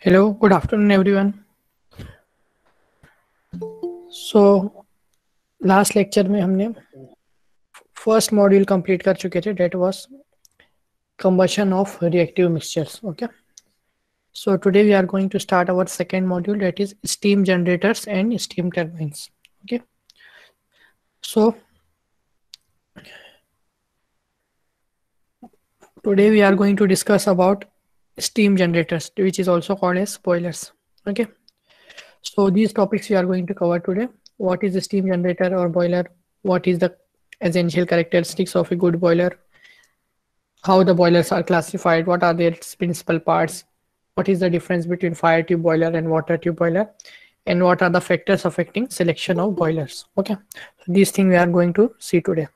Hello, good afternoon, everyone. So, last lecture में हमने first module complete कर That was combustion of reactive mixtures. Okay. So today we are going to start our second module. That is steam generators and steam turbines. Okay. So today we are going to discuss about steam generators which is also called as boilers okay so these topics we are going to cover today what is a steam generator or boiler what is the essential characteristics of a good boiler how the boilers are classified what are their principal parts what is the difference between fire tube boiler and water tube boiler and what are the factors affecting selection of boilers okay so these things we are going to see today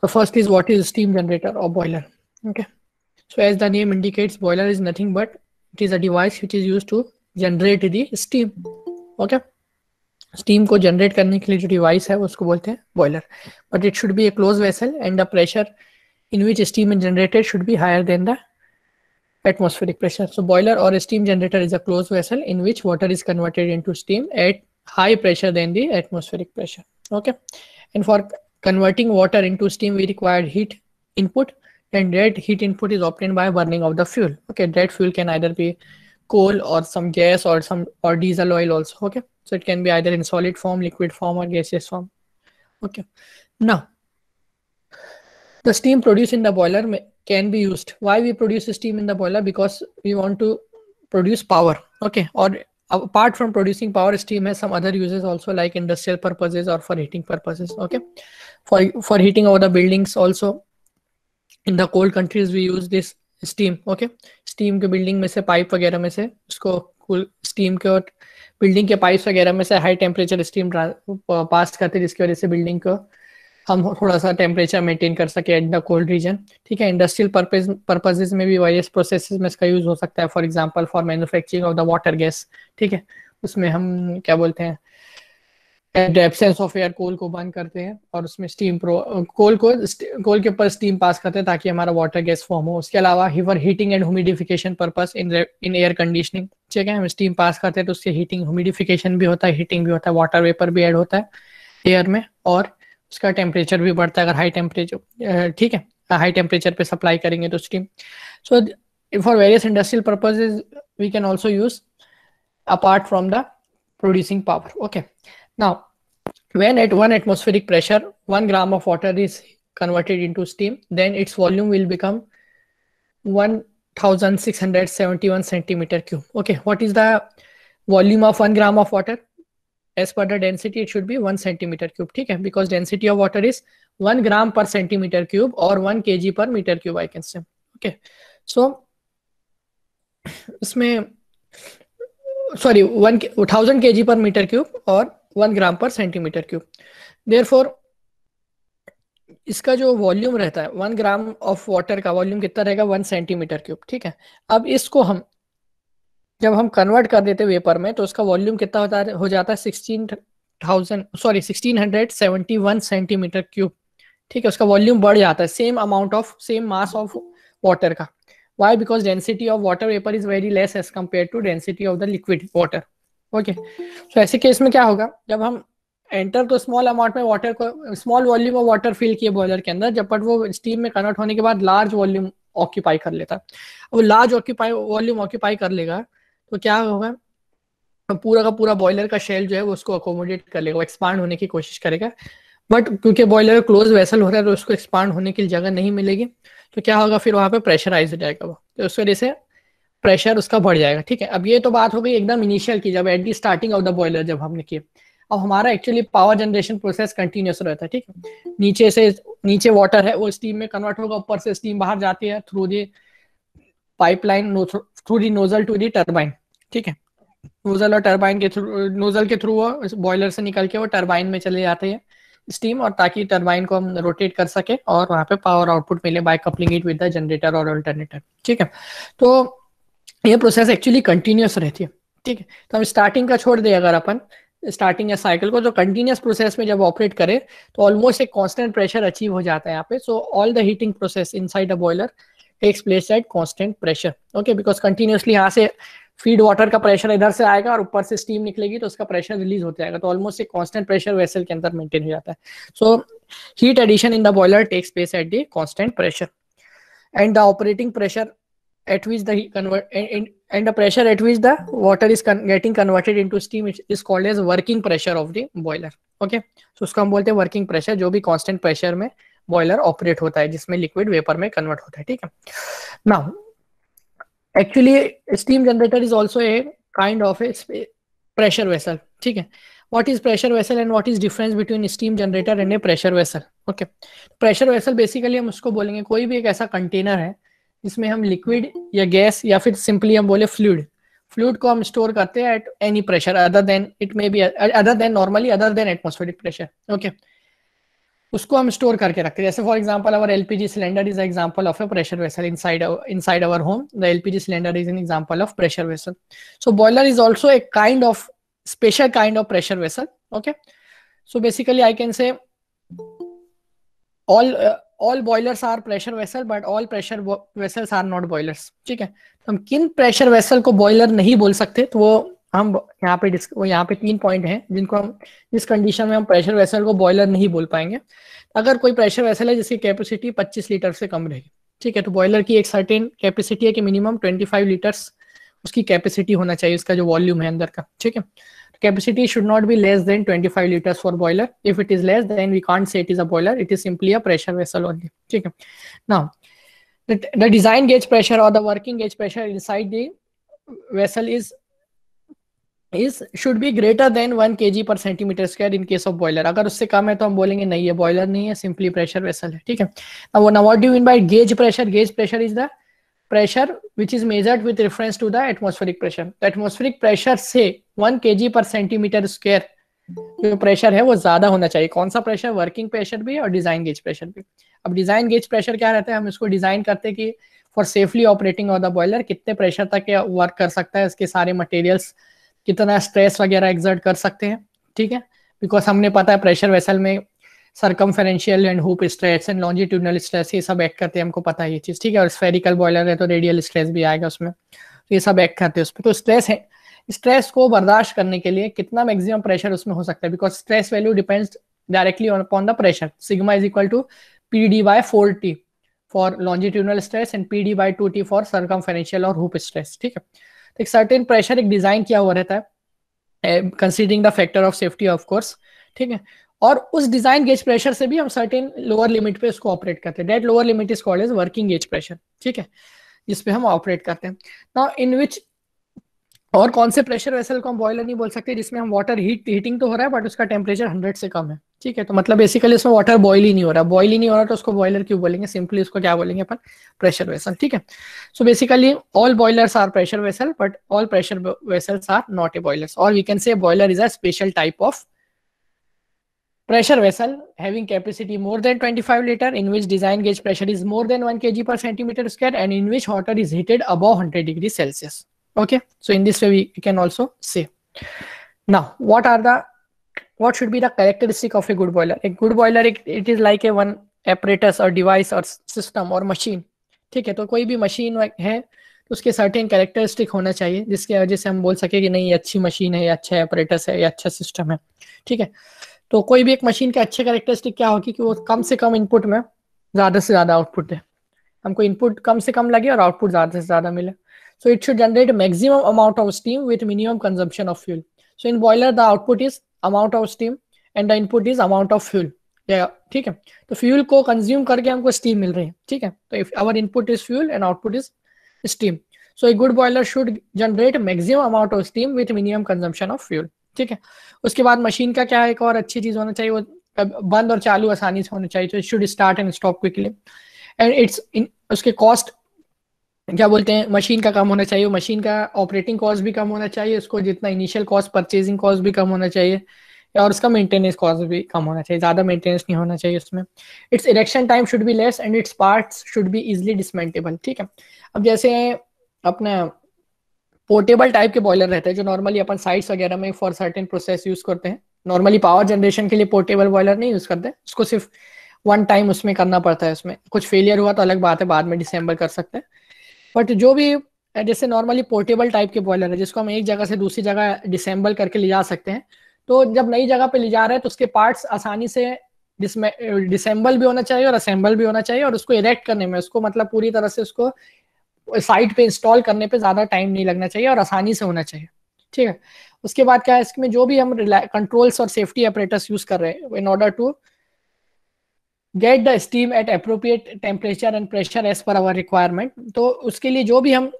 the first is what is steam generator or boiler okay so as the name indicates, boiler is nothing but it is a device which is used to generate the steam. Okay. steam को generate करने के लिए जो device है उसको बोलते हैं boiler. But it should be a closed vessel. And the pressure in which steam is generated should be higher than atmospheric pressure. So boiler or steam generator is a closed vessel in which water is converted into steam at high pressure than the atmospheric pressure. Okay. And for converting water into steam, we require heat input and that heat input is obtained by burning of the fuel okay that fuel can either be coal or some gas or some or diesel oil also okay so it can be either in solid form liquid form or gaseous form okay now the steam produced in the boiler may, can be used why we produce steam in the boiler because we want to produce power okay or apart from producing power steam has some other uses also like industrial purposes or for heating purposes okay for for heating over the buildings also in the cold countries we use this steam okay steam के building में से pipe वगैरह में से उसको steam के और building के पाइप्स वगैरह में से हाई टेम्परेचर स्टीम पास करते हैं जिसकी वजह से बिल्डिंग को हम थोड़ा सा टेम्परेचर मेंटेन कर सके इन द कोल्ड रीजन ठीक है इंडस्ट्रियल पर्पजेज में भी वायरस प्रोसेस में इसका यूज हो सकता है for example for manufacturing of the water gas ठीक है उसमें हम क्या बोलते हैं एब्सेंस ऑफ एयर कोल को बंद करते हैं और उसमें स्टीम प्रो कोल को कोल के ऊपर स्टीम पास करते हैं ताकि हमारा वाटर गैस फॉर्म हो उसके अलावा हीवर heating and humidification purpose in in air conditioning ठीक है हम स्टीम पास करते हैं तो उससे हीटिंग ह्यूमिडिफिकेशन भी होता है हीटिंग भी होता है वाटर वेपर भी एड होता है एयर में और उसका टेम्परेचर भी बढ़ता है अगर हाई टेम्परेचर ठीक है हाई टेम्परेचर पे सप्लाई करेंगे तो steam so for various industrial purposes we can also use apart from the producing power okay Now, when at one atmospheric pressure, one gram of water is converted into steam, then its volume will become 1671 centimeter cube. Okay, what is the volume of one gram of water? As per the density, it should be one centimeter cube, okay? Because density of water is one gram per centimeter cube or one kg per meter cube, I can say. Okay, so this sorry sorry, one thousand kg per meter cube or one gram per centimetre cube therefore इसका जो volume रहता है one gram of water का volume कितना रहेगा one centimetre cube ठीक है अब इसको हम जब हम कन्वर्ट कर देते वेपर में तो उसका वॉल्यूम कितना होता हो जाता है sixteen thousand sorry sixteen hundred seventy one centimetre cube ठीक है उसका वॉल्यूम बढ़ जाता है same amount of same mass of water का why because density of water vapour is very less as compare to density of the liquid water okay तो ऐसे case में क्या होगा जब हम एंटर तो स्मॉल अमाउंट में वाटर को small volume of water fill किए बॉयलर के अंदर जब बट वो स्टीम में कन्वर्ट होने के बाद लार्ज वॉल्यूम ऑक्यूपाई कर लेता है वो लार्ज ऑक्यूपाई वॉल्यूम ऑक्यूपाई कर लेगा तो क्या होगा पूरा का पूरा बॉयलर का शेल जो है वो उसको अकोमोडेट कर लेगा एक्सपांड होने की कोशिश करेगा बट क्योंकि बॉयलर क्लोज वेसल हो रहा है तो उसको एक्सपांड होने की जगह नहीं मिलेगी तो क्या होगा फिर वहाँ पे प्रेशराइज हो जाएगा वो तो उस वजह से प्रेशर उसका बढ़ जाएगा ठीक है अब ये तो बात हो गई एकदम इनिशियल की जब at the starting of the boiler जब हमने किया अब हमारा actually power generation process continuous रहता है ठीक है नीचे से नीचे वाटर है वो स्टीम में कन्वर्ट होगा ऊपर से स्टीम बाहर जाती है through the pipeline through the nozzle to the turbine ठीक है नोजल और टर्बाइन के थ्रू नोजल के थ्रू वो बॉयलर से निकल के वो टर्बाइन में चले जाते हैं स्टीम और ताकि टर्बाइन को हम रोटेट कर सके और वहां पे पावर आउटपुट मिले by coupling it with the generator और अल्टरनेटर ठीक है तो ये प्रोसेस एक्चुअली कंटिन्यूस रहती है ठीक है तो हम स्टार्टिंग का छोड़ दें अगर अपन स्टार्टिंग या साइकिल को जो कंटिन्यूस प्रोसेस में जब ऑपरेट करें तो ऑलमोस्ट एक कांस्टेंट प्रेशर अचीव हो जाता है यहाँ पे so all the heating process inside a boiler takes place at constant pressure okay because continuously यहाँ से फीड वाटर का प्रेशर इधर से आएगा और ऊपर से स्टीम निकलेगी तो उसका प्रेशर रिलीज होता जाएगा तो ऑलमोस्ट एक कॉन्स्टेंट प्रेशर वेसल के अंदर मेंटेन हो जाता है so heat addition in the boiler takes place at the constant pressure and the operating pressure at which the convert and, and and the pressure at which the water is con getting converted into steam is is called as working pressure of the boiler okay? so, usko hum bolte हैं working pressure जो भी constant pressure में boiler operate होता है जिसमें liquid vapour में convert होता है ठीक है now actually steam generator is also a kind of a pressure vessel ठीक है what is pressure vessel and what is difference between steam generator and a pressure vessel okay pressure vessel basically hum usko bolenge koi bhi ek aisa container hai इसमें हम liquid या gas या फिर simply हम बोले fluid fluid को हम store करते हैं at any pressure other than it may be other than normally other than atmospheric pressure okay उसको हम स्टोर करके रखते हैं जैसे for example our LPG cylinder is example of a pressure vessel inside inside our home the LPG cylinder is an example of pressure vessel so boiler is also a kind of special kind of pressure vessel okay so basically I can say all all boilers are pressure vessel but all pressure vessels are not boilers ठीक है तो हम किन pressure vessel को boiler नहीं बोल सकते तो वो हम यहाँ पे वो यहाँ पे तीन पॉइंट हैं जिनको हम जिस कंडीशन में हम प्रेशर वेसल को बॉयलर नहीं बोल पाएंगे अगर कोई प्रेशर वेसल है जिसकी कैपेसिटी 25 लीटर से कम रहेगी ठीक है तो बॉयलर की एक सर्टेन कैपेसिटी है कि मिनिमम 25 लीटर्स उसकी कैपेसिटी होना चाहिए उसका जो वॉल्यूम है अंदर का ठीक है Capacity should not be less than 25 liters for boiler. If it is less, then we can't say it is a boiler. It is simply a pressure vessel only. theek hai Now, the, the design gauge pressure or the working gauge pressure inside the vessel is is should be greater than 1 kg per centimeter square in case of boiler agar usse kam hai to hum bolenge nahi नहीं boiler nahi hai simply pressure vessel hai theek hai now, वो now what do mean by gauge pressure gauge pressure is the pressure which is measured with reference to the atmospheric pressure atmospheric pressure pressure से 1 kg per centimeter square जो प्रेशर है वो ज्यादा होना चाहिए कौन सा प्रेशर वर्किंग प्रेशर भी और डिजाइन गेज प्रेशर भी अब डिजाइन गेज प्रेशर क्या रहता है हम इसको डिजाइन करते हैं कि for safely operating of the boiler कितने प्रेशर तक वर्क कर सकता है इसके सारे मटेरियल्स कितना स्ट्रेस वगैरह एग्जर्ट कर सकते हैं ठीक है बिकॉज हमने पता है प्रेशर वेसल में circumferential and hoop stress and longitudinal stress ये सब एक्ट करते हैं हमको पता है ये चीज़ ठीक है और स्फेरिकल बॉयलर है तो रेडियल स्ट्रेस भी आएगा उसमें तो ये सब एक्ट करते हैं उस पर तो स्ट्रेस है स्ट्रेस को बर्दाश्त करने के लिए कितना मैक्सिमम प्रेशर उसमें हो सकता है because stress value depends directly on upon the pressure sigma is equal to P D by four T for longitudinal stress and P D by two T for circumferential और hoop stress ठीक है तो एक certain pressure एक design किया हुआ रहता है considering the factor of safety of course ठीक है और उस डिजाइन गेज प्रेशर से भी हम सर्टेन लोअर लिमिट पे उसको ऑपरेट करते हैं that lower limit is called as working gauge pressure ठीक है जिस पे हम ऑपरेट करते हैं नाउ इन विच और कौन से प्रेशर वेसल को हम बॉयलर नहीं बोल सकते जिसमें हम वाटर हीट हीटिंग तो हो रहा है बट उसका टेम्परेचर हंड्रेड से कम है ठीक है तो मतलब बेसिकली इसमें वाटर बॉयल ही नहीं हो रहा है बॉयल ही नहीं हो रहा तो उसको बॉयलर क्यों बोलेंगे सिंपली उसको क्या बोलेंगे अपन प्रेशर वेसल ठीक है so basically all boilers are pressure vessel but all pressure vessels are not a boilers और we can say boiler is a special type of pressure vessel having capacity more than 25 liter in which design gauge pressure is more than 1 kg per centimeter square and in which water is heated above 100 degree celsius okay so in this way we can also say now what are the what should be the characteristic of a good boiler a good boiler it, it is like a one apparatus or device or system or machine ठीक है तो कोई भी machine है तो उसके certain characteristic होना चाहिए जिसकी वजह से हम बोल सके कि नहीं अच्छी मशीन है या अच्छा ऑपरेटस है या अच्छा सिस्टम है ठीक है तो कोई भी एक मशीन के अच्छे कैरेक्टरिस्टिक क्या होगी कि वो कम से कम इनपुट में ज़्यादा से ज़्यादा आउटपुट दे हमको इनपुट कम से कम लगे और आउटपुट ज़्यादा से ज़्यादा मिले so it should generate maximum amount of steam with minimum consumption of fuel so in boiler the output is amount of steam and the input is amount of fuel ठीक है तो फ्यूल को consume करके हमको steam मिल रही है ठीक है तो if our input is fuel and output is steam so a good boiler should generate maximum amount of steam with minimum consumption of fuel ठीक है उसके बाद मशीन का क्या एक और अच्छी चीज होना चाहिए वो बंद और चालू आसानी से होना चाहिए तो should start and stop quickly and its उसके कॉस्ट क्या बोलते हैं मशीन का कम होना चाहिए मशीन का ऑपरेटिंग कॉस्ट भी कम होना चाहिए उसको जितना इनिशियल कॉस्ट परचेजिंग कॉस्ट भी कम होना चाहिए और उसका मेंटेनेंस कॉस्ट भी कम होना चाहिए ज़्यादा मेंटेनेंस नहीं होना चाहिए उसमें its erection time should be less and its parts should be easily dismantlable ठीक है अब जैसे अपना पोर्टेबल टाइप के बॉयलर रहते हैं जो नॉर्मली अपन साइट्स वगैरह में फॉर सर्टेन प्रोसेस यूज करते हैं नॉर्मली पावर जनरेशन के लिए पोर्टेबल बॉयलर नहीं यूज करते उसको सिर्फ वन टाइम उसमें करना पड़ता है उसमें कुछ फेलियर हुआ तो अलग बात है बाद में डिसम्बल कर सकते हैं बट जो भी जैसे नॉर्मली पोर्टेबल टाइप के बॉयलर है जिसको हम एक जगह से दूसरी जगह डिसम्बल करके ले जा सकते हैं तो जब नई जगह पे ले जा रहे हैं तो उसके पार्ट्स आसानी से डिसम्बल भी होना चाहिए और असेंबल भी होना चाहिए और उसको इरेक्ट करने में उसको मतलब पूरी तरह से उसको साइट पे इंस्टॉल करने पे ज़्यादा टाइम नहीं लगना चाहिए और आसानी से होना चाहिए ठीक है उसके बाद क्या है इसमें जो भी हम कंट्रोल्स और सेफ्टी ऑपरेटर्स यूज कर रहे हैं in order to get the steam at appropriate temperature and pressure as per our requirement तो उसके लिए जो भी हम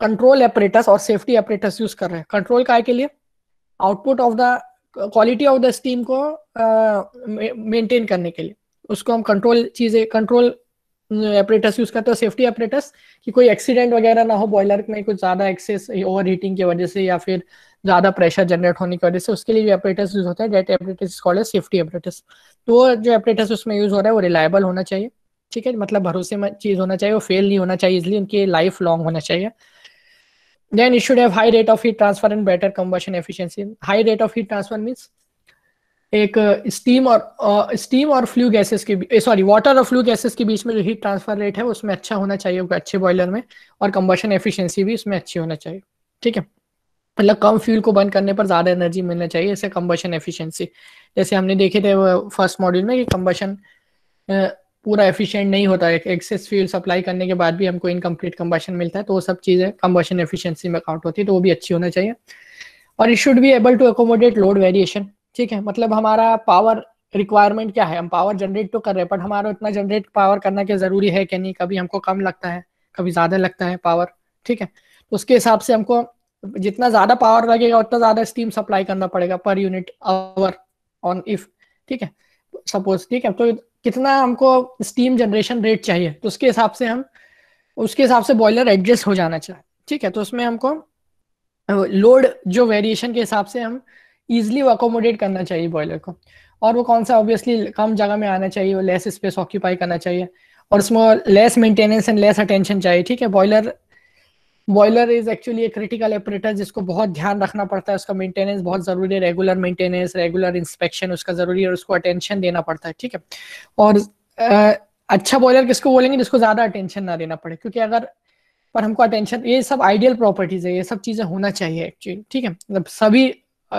कंट्रोल ऑपरेटर्स और सेफ्टी ऑपरेटर्स यूज कर रहे हैं कंट्रोल काय के लिए output of the quality of the steam को मेंटेन uh, करने के लिए उसको हम कंट्रोल चीज़ें कंट्रोल अपरेटस यूज करते हो सेफ्टी अपरेटस कि कोई एक्सीडेंट वगैरह ना हो बॉयलर में कुछ ज्यादा एक्सेस ओवर हीटिंग की वजह से या फिर ज्यादा प्रेशर जनरेट होने की वजह से उसके लिए जो अपरेटस यूज होता है that apparatus called safety apparatus तो वो जो अपरेटस उसमें यूज हो रहा है वो रिलायबल होना चाहिए ठीक है मतलब भरोसे में चीज होना चाहिए वो फेल नहीं होना चाहिए इसलिए उनकी लाइफ लॉन्ग होना चाहिए then it should have high rate of heat transfer and better combustion efficiency high rate of heat transfer means एक स्टीम और स्टीम और फ्लू गैसेस के सॉरी वाटर और फ्लू गैसेस के बीच में जो हीट ट्रांसफर रेट है उसमें अच्छा होना चाहिए अच्छे बॉयलर में और कंबशन एफिशिएंसी भी उसमें अच्छी होना चाहिए ठीक है मतलब कम फ्यूल को बंद करने पर ज़्यादा एनर्जी मिलना चाहिए जैसे कंबशन एफिशिएंसी जैसे हमने देखे थे फर्स्ट मॉड्यूल में कि कंबशन पूरा एफिशिएंट नहीं होता है एक्सेस फ्यूल सप्लाई करने के बाद भी हमको इनकम्प्लीट कंबशन मिलता है तो वो सब चीज़ें कंबशन एफिशिएंसी में काउंट होती है तो वो भी अच्छी होना चाहिए और it should be able to accommodate load variation ठीक है मतलब हमारा पावर रिक्वायरमेंट क्या है हम पावर जनरेट तो कर रहे हैं बट हमारा इतना जनरेट पावर करना क्या जरूरी है कि नहीं कभी हमको कम लगता है कभी ज्यादा लगता है पावर ठीक है तो उसके हिसाब से हमको जितना ज्यादा पावर लगेगा उतना ज्यादा स्टीम सप्लाई करना पड़ेगा per unit hour on if ठीक है सपोज ठीक है तो कितना हमको स्टीम जनरेशन रेट चाहिए तो उसके हिसाब से हम उसके हिसाब से बॉयलर एडजस्ट हो जाना चाहिए ठीक है तो उसमें हमको लोड जो वेरिएशन के हिसाब से हम ईजिली अकोमोडेट करना चाहिए बॉयलर को और वो कौन सा ऑब्वियसली कम जगह में आना चाहिए वो लेस स्पेस ऑक्यूपाई करना चाहिए और उसमें less maintenance and less attention चाहिए ठीक है boiler boiler is actually a critical operator जिसको बहुत ध्यान रखना पड़ता है उसका मेंटेनेंस बहुत ज़रूरी है रेगुलर मेंटेनेंस रेगुलर इंस्पेक्शन उसका ज़रूरी है और उसको अटेंशन देना पड़ता है ठीक है और आ, अच्छा बॉयलर किसको बोलेंगे जिसको ज़्यादा अटेंशन ना देना पड़े क्योंकि अगर पर हमको अटेंशन ये सब आइडियल प्रॉपर्टीज़ है ये सब चीज़ें होना चाहिए एक्चुअली ठीक है मतलब सभी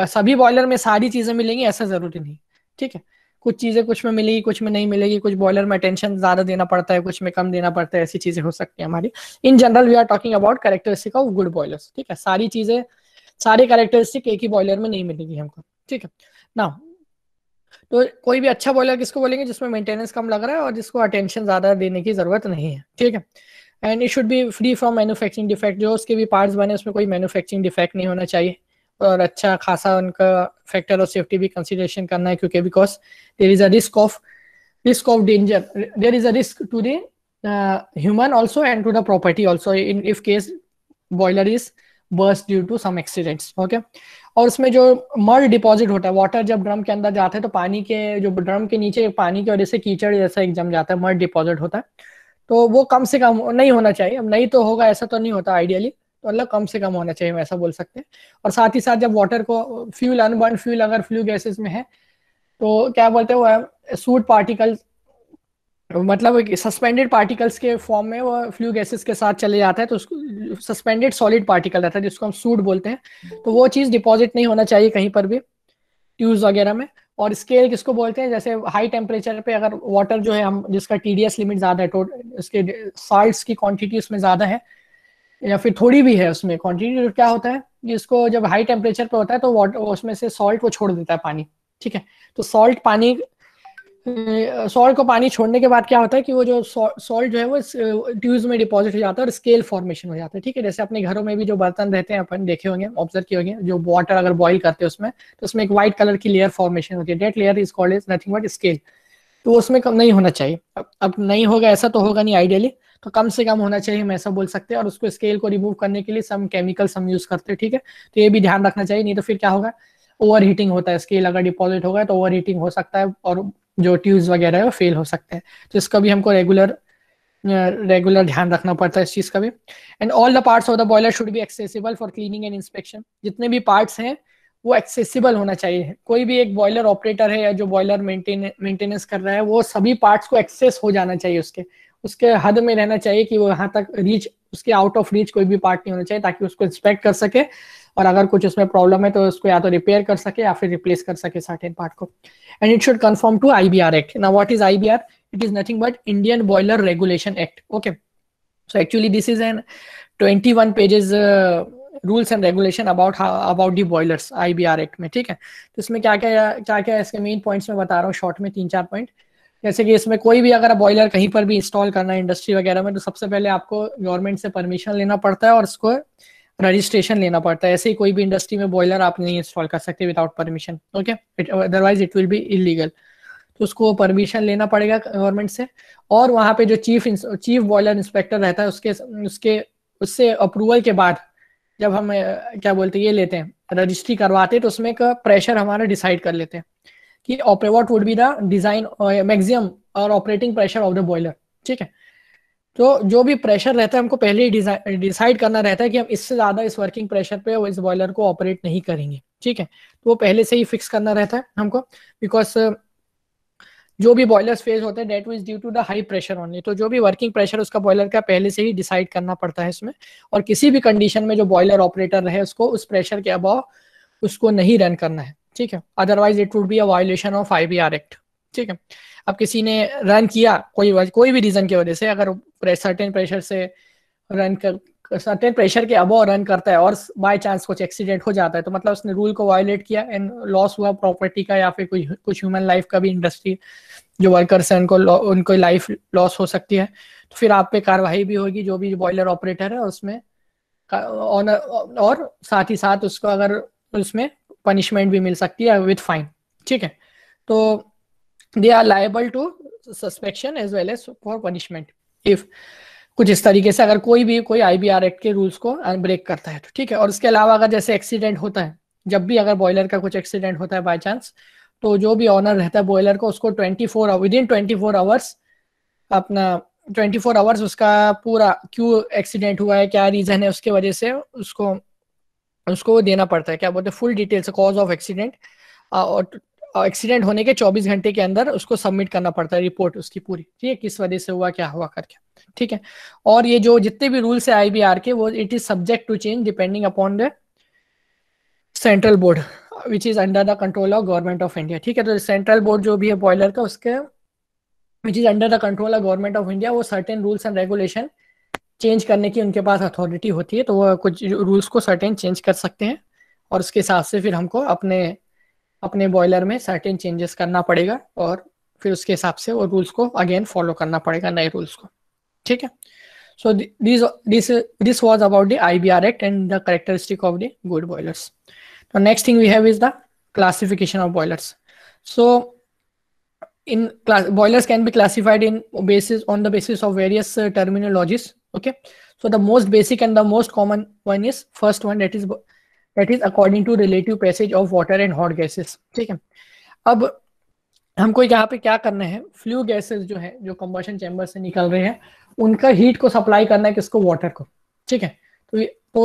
सभी बॉयलर में सारी चीजें मिलेंगी ऐसा जरूरी नहीं ठीक है कुछ चीजें कुछ में मिलेगी कुछ में नहीं मिलेगी कुछ बॉयलर में अटेंशन ज्यादा देना पड़ता है कुछ में कम देना पड़ता है ऐसी चीजें हो सकती है हमारी in general we are talking about characteristic of good boilers ठीक है सारी चीजें सारी कैरेक्टरिस्टिक एक ही बॉयलर में नहीं मिलेगी हमको ठीक है ना तो कोई भी अच्छा बॉयलर किसको बोलेंगे जिसमें मेंटेनेंस कम लग रहा है और जिसको अटेंशन ज्यादा देने की जरूरत नहीं है ठीक है and it should be free from manufacturing defect जो उसके भी पार्ट्स बने उसमें कोई मैन्युफैक्चरिंग डिफेक्ट नहीं होना चाहिए और अच्छा खासा उनका फैक्टर ऑफ सेफ्टी भी कंसिडरेशन करना है क्योंकि because there is a risk of risk of danger there is a risk to the human also and to the property also in if case boiler is burst due to some accidents okay और उसमें जो mud deposit होता है water जब drum के अंदर जाते हैं तो पानी के जो ड्रम के नीचे पानी की वजह से कीचड़ जैसा एक जम जाता है मर्ड डिपॉजिट होता है तो वो कम से कम नहीं होना चाहिए अब नहीं तो होगा ऐसा तो नहीं होता आइडियली तो अल्लाह मतलब कम से कम होना चाहिए ऐसा बोल सकते हैं और साथ ही साथ जब वाटर को फ्यूल अनबर्न फ्यूल अगर फ्लू गैसेस में है तो क्या बोलते हैं वो सूट पार्टिकल्स मतलब सस्पेंडेड पार्टिकल्स के फॉर्म में वो फ्लू गैसेस के साथ चले जाता है तो उसको सस्पेंडेड सॉलिड पार्टिकल रहता है जिसको हम सूट बोलते हैं तो वो चीज़ डिपॉजिट नहीं होना चाहिए कहीं पर भी ट्यूब्स वगैरह में और स्केल किसको बोलते हैं जैसे हाई टेम्परेचर पे अगर वाटर जो है हम जिसका टी लिमिट ज़्यादा है तो उसके साल्ट की क्वान्टिटी उसमें ज़्यादा है या फिर थोड़ी भी है उसमें क्वांटिटी तो क्या होता है इसको जब हाई टेम्परेचर पे होता है तो वाटर उसमें से सॉल्ट वो छोड़ देता है पानी ठीक है तो सॉल्ट पानी सॉल्ट को पानी छोड़ने के बाद क्या होता है कि वो जो सॉल्ट जो है वो ट्यूब्स में डिपॉजिट हो जाता है और स्केल फॉर्मेशन हो जाता है ठीक है जैसे अपने घरों में भी जो बर्तन रहते हैं अपन देखे होंगे ऑब्जर्व किए होंगे जो वाटर अगर बॉइल करते हैं उसमें तो उसमें एक व्हाइट कलर की लेयर फॉर्मेशन होती है that layer is called is nothing but scale तो उसमें कम नहीं होना चाहिए अब अब नहीं होगा ऐसा तो होगा नहीं आइडियली तो कम से कम होना चाहिए हम ऐसा बोल सकते हैं और उसको स्केल को रिमूव करने के लिए सम केमिकल्स हम यूज करते हैं ठीक है तो ये भी ध्यान रखना चाहिए नहीं तो फिर क्या होगा ओवर हीटिंग होता है स्केल अगर डिपॉजिट होगा तो ओवर हीटिंग हो सकता है और जो ट्यूब्स वगैरह है वो फेल हो सकते हैं तो इसका भी हमको रेगुलर रेगुलर ध्यान रखना पड़ता है इस चीज़ का भी and all the parts of the boiler should be accessible for cleaning and inspection जितने भी पार्ट्स हैं वो एक्सेसिबल होना चाहिए कोई भी एक बॉयलर ऑपरेटर है या जो बॉयलर मेंटेनेंस कर रहा है वो सभी पार्ट्स को एक्सेस हो जाना चाहिए उसके उसके हद में रहना चाहिए कि वो यहाँ तक रीच उसके आउट ऑफ रीच कोई भी पार्ट नहीं होना चाहिए ताकि उसको इंस्पेक्ट कर सके और अगर कुछ उसमें प्रॉब्लम है तो उसको या तो रिपेयर कर सके या फिर रिप्लेस कर सके सर्टेन पार्ट को and it should confirm to I B R act ना what is I B R it is nothing but Indian boiler regulation act okay so actually this is an twenty one pages rules and regulation about about the boilers I B R act में ठीक है तो इसमें क्या क्या क्या क्या इसके मेन पॉइंट्स में बता रहा हूँ शॉर्ट में तीन चार पॉइंट जैसे कि इसमें कोई भी अगर बॉयलर कहीं पर भी इंस्टॉल करना है इंडस्ट्री वगैरह में तो सबसे पहले आपको गवर्नमेंट से परमिशन लेना पड़ता है और उसको रजिस्ट्रेशन लेना पड़ता है ऐसे ही कोई भी इंडस्ट्री में बॉयलर आप नहीं इंस्टॉल कर सकते without permission okay otherwise it will be illegal तो उसको परमिशन लेना पड़ेगा गवर्नमेंट से और वहाँ पे जो चीफ चीफ बॉयलर इंस्पेक्टर रहता है उसके उसके उससे अप्रूवल के बाद जब हम क्या बोलते हैं ये लेते हैं रजिस्ट्री करवाते हैं तो उसमें एक प्रेशर हमारा डिसाइड कर लेते हैं कि what would be the design maximum और operating pressure of the boiler ठीक है तो जो भी प्रेशर रहता है हमको पहले ही डिसाइड करना रहता है कि हम इससे ज़्यादा इस वर्किंग प्रेशर पे इस बॉयलर को ऑपरेट नहीं करेंगे ठीक है तो वो पहले से ही फिक्स करना रहता है हमको बिकॉज uh, जो भी बॉयलर्स फेज होते हैं डेट वीज due to the high pressure only तो जो भी वर्किंग प्रेशर उसका बॉयलर का पहले से ही डिसाइड करना पड़ता है इसमें और किसी भी कंडीशन में जो बॉयलर ऑपरेटर रहे उसको उस प्रेशर के अबाव उसको नहीं रन करना है ठीक है otherwise it would be a violation of I B R act ठीक है अब किसी ने रन किया कोई कोई भी रीज़न की वजह से अगर सर्टेन प्रेशर से रन कर सर्टेन प्रेशर के अबो रन करता है और बाय चांस कुछ एक्सीडेंट हो जाता है तो मतलब उसने रूल को वायोलेट किया एंड लॉस हुआ प्रॉपर्टी का या फिर कुछ कुछ ह्यूमन लाइफ का भी इंडस्ट्री जो वर्कर्स हैं उनको उनको लाइफ लॉस हो सकती है तो फिर आप पे कार्रवाई भी होगी जो भी बॉयलर ऑपरेटर है उसमें और साथ ही साथ उसको अगर उसमें पनिशमेंट भी मिल सकती है विद फाइन ठीक है तो they are liable to suspension as well as for punishment if कुछ इस तरीके से अगर कोई भी कोई आई बी आर एक्ट के रूल्स को ब्रेक करता है तो ठीक है और उसके अलावा अगर जैसे एक्सीडेंट होता है जब भी अगर बॉयलर का कुछ एक्सीडेंट होता है बाई चांस तो जो भी ऑनर रहता है बॉयलर को उसको twenty four within twenty four hours अपना ट्वेंटी फोर आवर्स उसका पूरा क्यों एक्सीडेंट हुआ है क्या रीज़न है उसके वजह से उसको उसको वो देना पड़ता है क्या बोलते हैं full details cause of accident और एक्सीडेंट होने के 24 घंटे के अंदर उसको सबमिट करना पड़ता है रिपोर्ट उसकी पूरी ठीक है किस वजह से हुआ क्या हुआ करके ठीक है और ये जो जितने भी रूल्स है आई के वो it is subject to change depending upon the central board which is under the control of government of India ठीक है तो सेंट्रल बोर्ड जो भी है बॉयलर का उसके which is under the control of government of India वो certain rules and regulation change करने की उनके पास अथॉरिटी होती है तो वो कुछ रूल्स को सर्टेन चेंज कर सकते हैं और उसके हिसाब से फिर हमको अपने अपने बॉयलर में सर्टेन चेंजेस करना पड़ेगा और फिर उसके हिसाब से वो रूल्स को अगेन फॉलो करना पड़ेगा नए रूल्स को ठीक है so this this this was about the I B R act and the characteristic of the good boilers तो next thing we have is the classification of boilers so in class, boilers can be classified in basis on the basis of various uh, terminologies okay so the most basic and the most common one is first one that is that is according to relative passage of water and hot gases ठीक ab humko हमको pe kya karna hai flue gases jo hai jo combustion chamber se nikal rahe hain unka heat ko supply karna hai kisko water ko theek hai है तो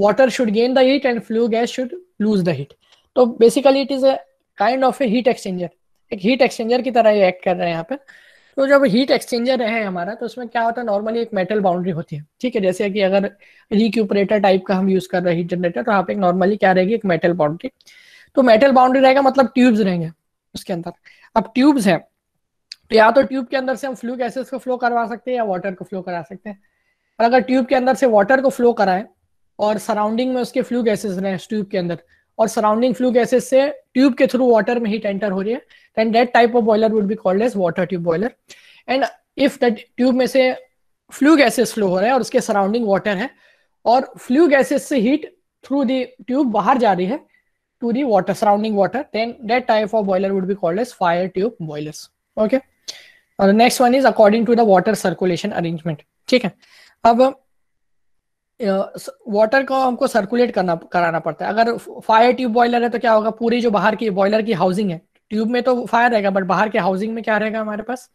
water should gain the heat and flue gas should lose the heat तो basically it is a kind of a heat exchanger एक heat exchanger की तरह ये act कर रहे हैं यहाँ पे तो जब हीट एक्सचेंजर है हमारा तो उसमें क्या होता है नॉर्मली एक मेटल बाउंड्री होती है ठीक है जैसे कि अगर रिक्यूपरेटर टाइप का हम यूज कर रहे हैं हीट जनरेटर तो यहाँ पे नॉर्मली क्या रहेगी एक मेटल बाउंड्री तो मेटल बाउंड्री रहेगा मतलब ट्यूब्स रहेंगे उसके अंदर अब ट्यूब्स हैं तो या तो ट्यूब के अंदर से हम फ्लू गैसेस को फ्लो करवा सकते हैं या वाटर को फ्लो करा सकते हैं और अगर ट्यूब के अंदर से वाटर को फ्लो कराएं और सराउंडिंग में उसके फ्लू गैसेस रहे ट्यूब के अंदर और सराउंडिंग फ्लू गैसेस से ट्यूब के थ्रू वाटर में हीट एंटर हो रही है then that type of boiler would be called as water tube boiler and if that tube में से फ्लू गैसेस फ्लो हो रहा है और उसके सराउंडिंग वाटर है और फ्लू गैसेस से हीट थ्रू दी ट्यूब बाहर जा रही है to the water surrounding water then that type of boiler would be called as fire tube boilers okay और next one is according to the water circulation arrangement ठीक है अब water को हमको सर्कुलेट करना कराना पड़ता है अगर फायर ट्यूब बॉयलर है तो क्या होगा पूरी जो बाहर की बॉयलर की हाउसिंग है ट्यूब में तो फायर रहेगा बट बाहर के हाउसिंग में क्या रहेगा हमारे पास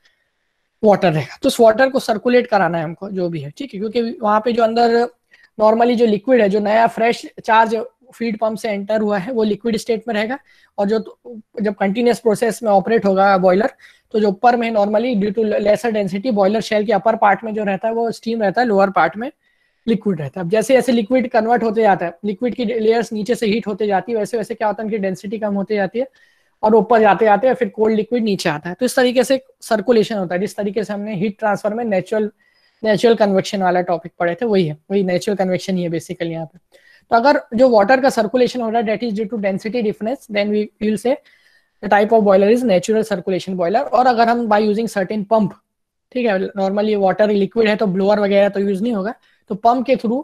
वाटर रहेगा तो उस वाटर को सर्कुलेट कराना है हमको जो भी है ठीक है क्योंकि वहां पे जो अंदर नॉर्मली जो लिक्विड है जो नया फ्रेश चार्ज फीड पंप से एंटर हुआ है वो लिक्विड स्टेट में रहेगा और जो तो, जब कंटिन्यूस प्रोसेस में ऑपरेट होगा बॉयलर तो जो ऊपर में normally due to lesser density boiler shell के अपर पार्ट में जो रहता है वो स्टीम रहता है लोअर पार्ट में लिक्विड रहता है अब जैसे जैसे लिक्विड कन्वर्ट होते जाता है लिक्विड की लेयर्स नीचे से हीट होते जाती है वैसे वैसे क्या होता है उनकी डेंसिटी कम होती जाती है और ऊपर जाते जाते हैं फिर कोल्ड लिक्विड नीचे आता है तो इस तरीके से सर्कुलेशन होता है जिस तरीके से हमने हीट ट्रांसफर में नेचुरल नेचुरल कन्वेक्शन वाला टॉपिक पढ़े थे वही है वही नेचुरल कन्वेक्शन ही है बेसिकली यहाँ पे तो अगर जो वाटर का सर्कुलेशन हो रहा है that is due to density difference then we will say type of boiler is natural circulation boiler और अगर हम बाय यूजिंग सर्टेन पंप ठीक है नॉर्मली वाटर लिक्विड है तो ब्लोअर वगैरह तो यूज नहीं होगा तो पंप के थ्रू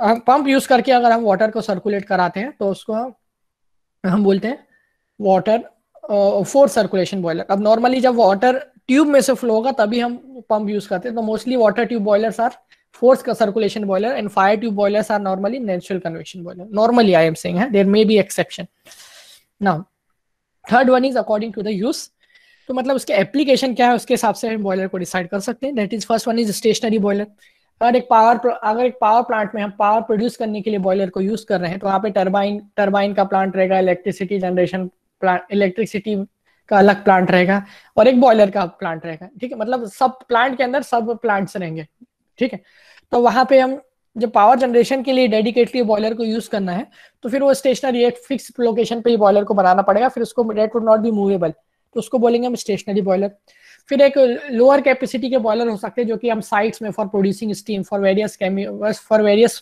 पंप यूज करके अगर हम वाटर को सर्कुलेट कराते हैं तो उसको हम बोलते हैं वाटर फोर सर्कुलेशन बॉयलर अब नॉर्मली जब वाटर ट्यूब में से फ्लो होगा तभी हम पंप यूज करते हैं तो mostly water tube boilers are force का circulation boiler and fire tube boilers are normally natural convection boiler normally I am saying है there may be exception now third one is according to the use तो मतलब उसके application क्या है उसके हिसाब से हम बॉयलर को डिसाइड कर सकते हैं that is first one is stationary boiler अगर एक पावर अगर एक पावर प्लांट में हम पावर प्रोड्यूस करने के लिए बॉयलर को यूज कर रहे हैं तो वहाँ पे टर्बाइन टर्बाइन का प्लांट रहेगा इलेक्ट्रिसिटी जनरेशन प्लांट इलेक्ट्रिसिटी का अलग प्लांट रहेगा और एक बॉयलर का प्लांट रहेगा ठीक है मतलब सब प्लांट के अंदर सब प्लांट्स रहेंगे ठीक है तो वहाँ पे हम जब पावर जनरेशन के लिए डेडिकेटली बॉयलर को यूज करना है तो फिर वो स्टेशनरी एक फिक्स लोकेशन पे बॉयलर को बनाना पड़ेगा फिर उसको that would not be movable तो उसको बोलेंगे हम स्टेशनरी बॉयलर फिर एक लोअर कैपेसिटी के बॉयलर हो सकते हैं जो कि हम साइट्स में for producing steam for various for various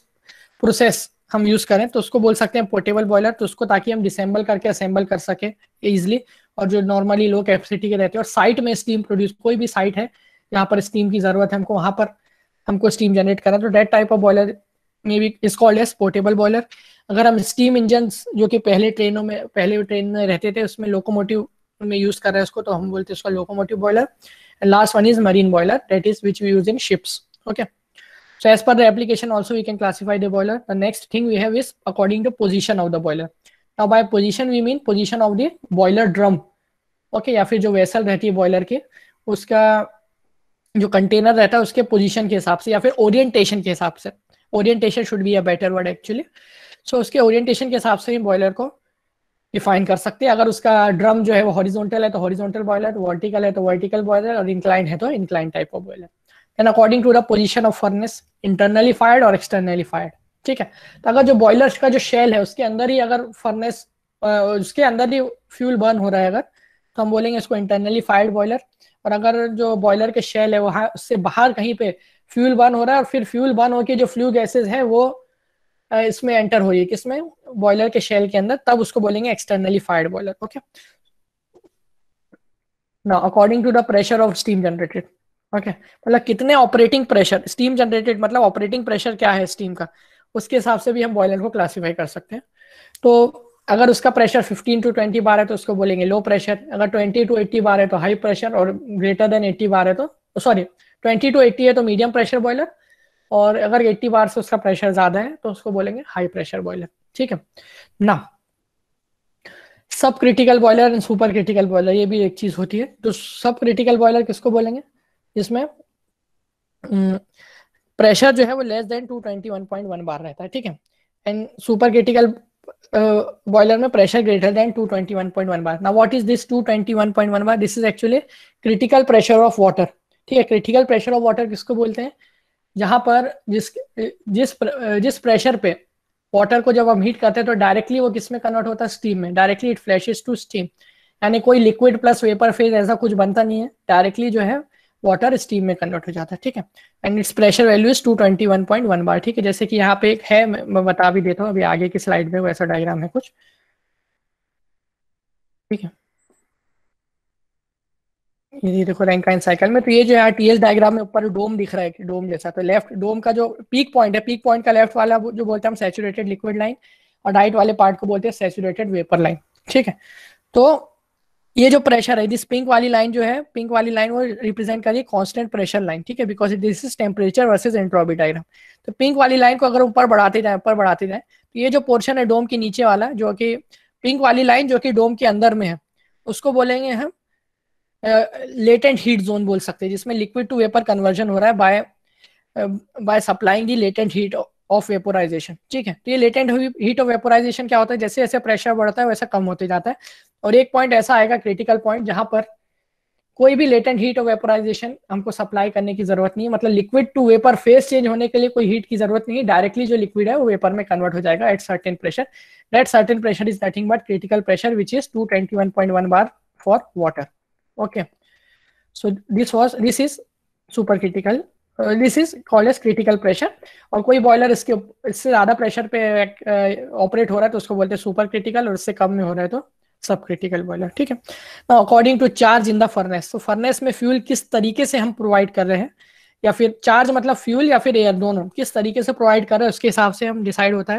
process हम यूज करें तो उसको बोल सकते हैं पोर्टेबल बॉयलर तो उसको ताकि हम डिसेंबल करके असेंबल कर सके इजिली और जो नॉर्मली लो कैपेसिटी के रहते हैं और साइट में स्टीम प्रोड्यूस कोई भी साइट है जहाँ पर स्टीम की जरूरत है हमको वहां पर हमको स्टीम जनरेट करना तो that type of boiler may be is called as portable boiler अगर हम स्टीम इंजन जो कि पहले ट्रेनों में पहले ट्रेन में रहते थे उसमें लोकोमोटिव में यूज कर रहे हैं उसको तो हम बोलते हैं उसका locomotive boiler and last one is marine boiler that is which we use in ships okay so as per the application also we can classify the boiler the next thing we have is according to position of the boiler now by position we mean position of the boiler drum okay या फिर जो vessel रहती है boiler के उसका जो container रहता है उसके पोजिशन के हिसाब से या फिर ओरिएंटेशन के हिसाब से orientation should be a better word actually so उसके ओरिएंटेशन के हिसाब से ही बॉयलर को डिफाइन कर सकते हैं अगर उसका ड्रम जो है वो हॉरिजॉन्टल है तो हॉरिजॉन्टल बॉयलर वर्टिकल है तो वर्टिकल बॉयलर और इंक्लाइन है तो incline type of boiler and according to the position of furnace internally fired और एक्सटर्नली फायर्ड ठीक है तो अगर जो बॉयलर का जो शेल है उसके अंदर ही अगर फर्नेस उसके अंदर ही फ्यूल बर्न हो रहा है अगर तो हम बोलेंगे इसको इंटरनली फायर्ड बॉयलर और अगर जो बॉयलर के शेल है वहां उससे बाहर कहीं पे फ्यूल बर्न हो रहा है और फिर फ्यूल बर्न होकर जो फ्लू गैसेज है वो इसमें एंटर हो रही किसमें बॉयलर के शेल के अंदर तब उसको बोलेंगे एक्सटर्नली फायर्ड बॉयलर ओके ना according to the pressure of steam generated okay मतलब कितने ऑपरेटिंग प्रेशर स्टीम जनरेटेड मतलब ऑपरेटिंग प्रेशर क्या है स्टीम का उसके हिसाब से भी हम बॉयलर को क्लासीफाई कर सकते हैं तो अगर उसका प्रेशर 15 टू 20 बार है तो उसको बोलेंगे लो प्रेशर अगर 20 टू 80 बार है तो हाई प्रेशर और ग्रेटर देन 80 बार है तो सॉरी 20 टू 80 है तो मीडियम प्रेशर बॉयलर और अगर 80 बार से उसका प्रेशर ज्यादा है तो उसको बोलेंगे हाई प्रेशर बॉयलर ठीक है ना subcritical boiler and supercritical boiler ये भी एक चीज होती है तो सब क्रिटिकल बॉयलर किसको बोलेंगे जिसमें प्रेशर हम्म, जो है वो लेस देन 221.1 बार रहता है ठीक है एंड सुपर क्रिटिकल बॉयलर में प्रेशर ग्रेटर देन 221.1 बार ना what is this 221.1 bar this is actually critical pressure of water ठीक है क्रिटिकल प्रेशर ऑफ वाटर किसको बोलते हैं जहाँ पर जिस जिस जिस प्रेशर पे वाटर को जब हम हीट करते हैं तो डायरेक्टली वो किस में कन्वर्ट होता है स्टीम में directly it flashes to steam यानी कोई लिक्विड प्लस वेपर फेज ऐसा कुछ बनता नहीं है डायरेक्टली जो है वाटर स्टीम में कन्वर्ट हो जाता है ठीक है and its pressure value is two twenty one point one bar ठीक है जैसे कि यहाँ पे एक है मैं बता भी देता हूँ अभी आगे की स्लाइड में वैसा डायग्राम है कुछ ठीक है ये देखो रैंकाइन साइकिल में तो ये जो है टीएस डायग्राम में ऊपर डोम दिख रहा है कि डोम जैसा तो लेफ्ट डोम का जो पीक पॉइंट है पीक पॉइंट का लेफ्ट वाला जो बोलते हैं हम सेचुरेटेड लिक्विड लाइन और राइट वाले पार्ट को बोलते हैं सेचुरेटेड वेपर लाइन ठीक है तो ये जो प्रेशर है दिस पिंक वाली लाइन जो है पिंक वाली लाइन वो रिप्रेजेंट करिए कॉन्स्टेंट प्रेशर लाइन ठीक है because this is temperature versus entropy diagram तो पिंक वाली लाइन को अगर ऊपर बढ़ाते जाए ऊपर बढ़ाते जाए तो ये जो पोर्शन है डोम के नीचे वाला जो कि पिंक वाली लाइन जो कि डोम के अंदर में है उसको बोलेंगे हम लेटेंट हीट जोन बोल सकते हैं जिसमें लिक्विड टू वेपर कन्वर्जन हो रहा है by by supplying the latent heat of vaporisation ठीक है तो ये लेटेंट हीट ऑफ वेपोराइजेशन क्या होता है जैसे जैसे प्रेशर बढ़ता है वैसे कम होते जाता है और एक पॉइंट ऐसा आएगा क्रिटिकल पॉइंट जहां पर कोई भी लेटेंट हीट ऑफ वेपोराइजेशन हमको सप्लाई करने की जरूरत नहीं है मतलब liquid to vapour phase change होने के लिए कोई हीट की जरूरत नहीं है डायरेक्टली जो लिक्विड है वो वेपर में कन्वर्ट हो जाएगा at certain pressure that certain pressure is nothing but critical pressure which is two bar for water okay so this was this is supercritical this is call as critical pressure और कोई boiler इसके इससे ज्यादा pressure पे operate uh, हो रहा है तो उसको बोलते हैं सुपर क्रिटिकल और इससे कम में हो रहा है तो सब क्रिटिकल बॉयलर ठीक है ना according to charge in the furnace तो फर्नेस में फ्यूल किस तरीके से हम प्रोवाइड कर रहे हैं या फिर चार्ज मतलब फ्यूल या फिर एयर दोनों किस तरीके से प्रोवाइड कर रहे हैं उसके हिसाब से हम डिसाइड होता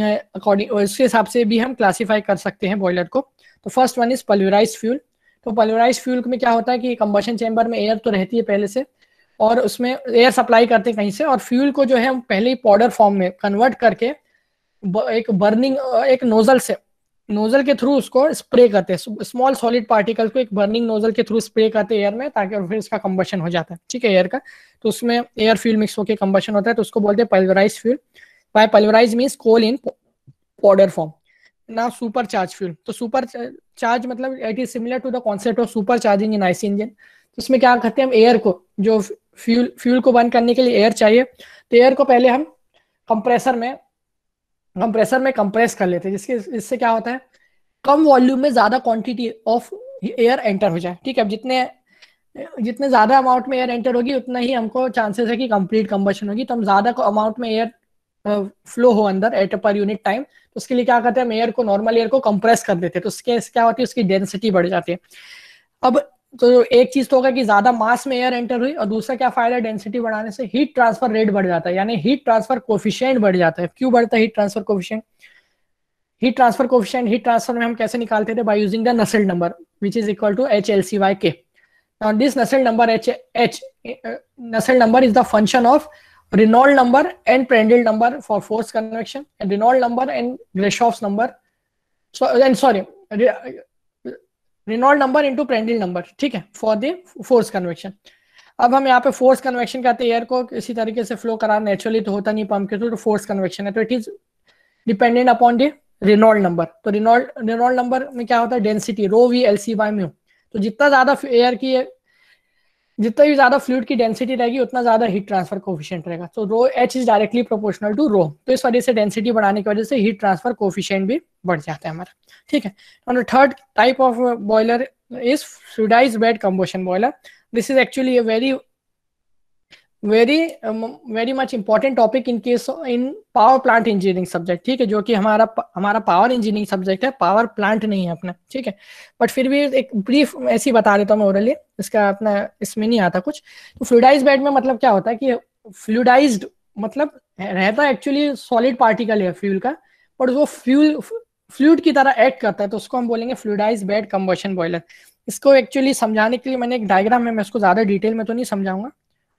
है अकॉर्डिंग उसके हिसाब से भी हम क्लासीफाई कर सकते हैं बॉयलर को तो first one is pulverise fuel तो पल्वराइज फ्यूल में क्या होता है कि कम्बशन चैम्बर में एयर तो रहती है पहले से और उसमें एयर सप्लाई करते हैं कहीं से और फ्यूल को जो है हम पहले ही पाउडर फॉर्म में कन्वर्ट करके एक बर्निंग एक नोजल से नोजल के थ्रू उसको स्प्रे करते हैं स्मॉल सॉलिड पार्टिकल को एक बर्निंग नोजल के थ्रू स्प्रे करते हैं एयर में ताकि और फिर इसका कम्बशन हो जाता है ठीक है एयर का तो उसमें एयर फ्यूल मिक्स होकर कम्बशन होता है तो उसको बोलते हैं pulverise fuel by pulverise means coal in powder form ना सुपर चार्ज फ्यूल तो सुपर चार्ज मतलब it is similar to the concept of supercharging in IC engine तो इसमें क्या करते हैं हम एयर को जो फ्यूल फ्यूल को बर्न करने के लिए एयर चाहिए तो एयर को पहले हम कंप्रेसर में कंप्रेसर में कंप्रेस कर लेते हैं जिसके इससे क्या होता है कम वॉल्यूम में ज्यादा क्वांटिटी ऑफ एयर एंटर हो जाए ठीक है जितने जितने ज्यादा अमाउंट में एयर एंटर होगी उतना ही हमको चांसेस है कि कंप्लीट कंबशन होगी तो हम ज्यादा अमाउंट में एयर फ्लो uh, हो अंदर एट पर यूनिट टाइम उसके लिए क्या करते हैं हम एयर को नॉर्मल एयर को कंप्रेस कर देते हैं तो उसके क्या होती है उसकी डेंसिटी बढ़ जाती है अब तो एक चीज तो होगा कि ज्यादा मास में एयर एंटर हुई और दूसरा क्या फायदा डेंसिटी बढ़ाने से हीट ट्रांसफर रेट बढ़ जाता है यानी हीट ट्रांसफर कोफिशियंट बढ़ जाता है क्यों बढ़ता है heat transfer coefficient heat transfer coefficient heat transfer में हम कैसे निकालते थे by using the Nusselt number which is equal to H L C Y K this Nusselt number H H Nusselt number is the function of Reynolds number and Prandtl number for force convection, and Reynolds number and Grashoff's number. So and sorry, Reynolds number into Prandtl number, ठीक है, for the force convection. अब हम यहाँ पे force convection कहते हैं air को इसी तरीके से फ्लो करा नेचुरली तो होता नहीं पंप के थ्रू तो फोर्स कन्वेक्शन है तो it is dependent upon the Reynold number तो रेनॉल्ड रेनॉल्ड नंबर में क्या होता है density rho V L C by mu तो जितना ज्यादा एयर की जितना भी ज्यादा फ्लूड की डेंसिटी रहेगी उतना ज्यादा हीट ट्रांसफर कोफिशियंट रहेगा तो rho H is directly proportional to rho तो इस वजह से डेंसिटी बढ़ाने की वजह से हीट ट्रांसफर कोफिशियंट भी बढ़ जाता है हमारा ठीक है और third type of boiler is fluidise bed combustion boiler this is actually a very very very much important topic in case in power plant engineering subject ठीक है जो कि हमारा हमारा पावर इंजीनियरिंग सब्जेक्ट है पावर प्लांट नहीं है अपना ठीक है बट फिर भी एक ब्रीफ ऐसी बता देता हूँ मैं और इसका अपना इसमें नहीं आता कुछ तो फ्लूडाइज बेड में मतलब क्या होता है कि फ्लूडाइज मतलब रहता एक्चुअली सॉलिड पार्टिकल है फ्यूल का बट वो फ्यूल फ्लूड की तरह एक्ट करता है तो उसको हम बोलेंगे फ्लूडाइज बेड कम्बोशन बॉयलर इसको एक्चुअली समझाने के लिए मैंने एक डायग्राम है मैं इसको ज़्यादा डिटेल में तो नहीं समझाऊंगा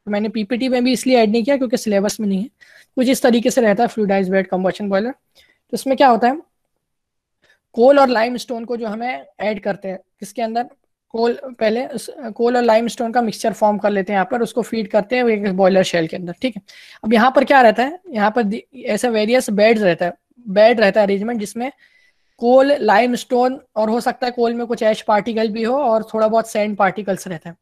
तो मैंने पीपीटी में भी इसलिए ऐड नहीं किया क्योंकि सिलेबस में नहीं है कुछ इस तरीके से रहता है फ्लूडाइज बेड कम्बोशन बॉयलर तो इसमें क्या होता है कोल और लाइम स्टोन को जो हमें ऐड करते हैं किसके अंदर कोल पहले कोल और लाइम स्टोन का मिक्सचर फॉर्म कर लेते हैं यहाँ पर उसको फीड करते हैं एक बॉयलर शेल के अंदर ठीक है अब यहाँ पर क्या रहता है यहाँ पर ऐसे वेरियस बेड रहता है बेड रहता है अरेंजमेंट जिसमें कोल लाइम स्टोन और हो सकता है कोल में कुछ ऐश पार्टिकल भी हो और थोड़ा बहुत सैंड पार्टिकल्स रहता है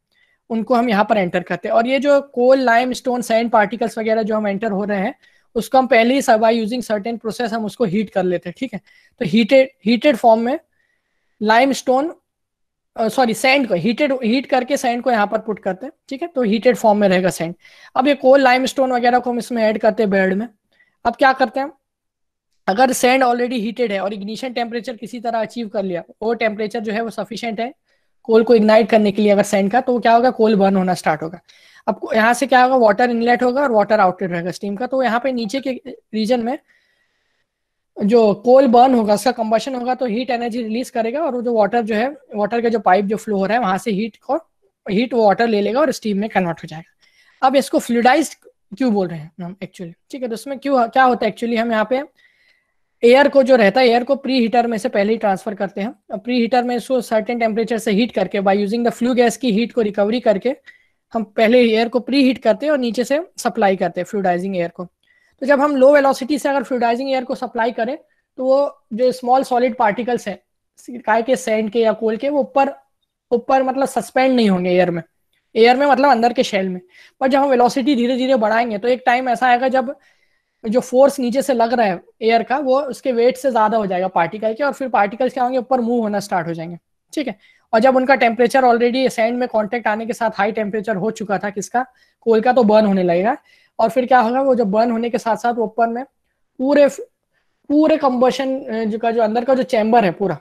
उनको हम यहाँ पर एंटर करते हैं और ये जो coal limestone sand particles वगैरह जो हम एंटर हो रहे हैं उसको हम पहले ही सब यूजिंग सर्टेन प्रोसेस हम उसको हीट कर लेते हैं ठीक है तो हीटेड हीटेड फॉर्म में लाइम स्टोन सॉरी सैंड को हीटेड हीट करके सैंड को यहाँ पर पुट करते हैं ठीक है तो हीटेड फॉर्म में रहेगा सैंड अब ये कोल लाइम स्टोन वगैरह को हम इसमें ऐड करते हैं बेड में अब क्या करते हैं अगर सैंड ऑलरेडी हीटेड है और इग्निशन टेम्परेचर किसी तरह अचीव कर लिया वो टेम्परेचर जो है वो सफिशियंट है कोल को इग्नाइट करने के लिए अगर सेंड का तो क्या होगा कोल बर्न होना स्टार्ट होगा अब यहाँ से क्या होगा वाटर इनलेट होगा और वाटर आउटलेट रहेगा स्टीम का तो यहाँ पे नीचे के रीजन में जो कोल बर्न होगा उसका कंबशन होगा तो हीट एनर्जी रिलीज करेगा और जो वाटर जो है वाटर का जो पाइप जो फ्लो हो रहा है वहां से हीट को हीट वाटर ले लेगा और स्टीम में कन्वर्ट हो जाएगा अब इसको फ्लूडाइज क्यों बोल रहे हैं हम एक्चुअली ठीक है तो उसमें क्यों क्या होता है एक्चुअली हम यहाँ पे एयर को जो रहता है एयर को प्री हीटर में से पहले ही ट्रांसफर करते हैं प्री हीटर में इसको सर्टेन टेम्परेचर से हीट करके by using the flue gas की हीट को रिकवरी करके हम पहले एयर को प्री हीट करते हैं और नीचे से सप्लाई करते हैं फ्लूडाइजिंग एयर को तो जब हम लो वेलोसिटी से अगर फ्लूडाइजिंग एयर को सप्लाई करें तो वो जो स्मॉल सॉलिड पार्टिकल्स हैं काय के सेंड के या कोल के वो ऊपर ऊपर मतलब सस्पेंड नहीं होंगे एयर में एयर में मतलब अंदर के शेल में पर जब हम वेलोसिटी धीरे धीरे बढ़ाएंगे तो एक टाइम ऐसा आएगा जब जो फोर्स नीचे से लग रहा है एयर का वो उसके वेट से ज्यादा हो जाएगा पार्टिकल के और फिर पार्टिकल्स क्या होंगे ऊपर मूव होना स्टार्ट हो जाएंगे ठीक है और जब उनका टेम्परेचर ऑलरेडी सैंड में कॉन्टेक्ट आने के साथ हाई टेम्परेचर हो चुका था किसका कोल का तो बर्न होने लगेगा और फिर क्या होगा वो जब बर्न होने के साथ साथ ऊपर में पूरे पूरे कंबशन जो का जो अंदर का जो चैम्बर है पूरा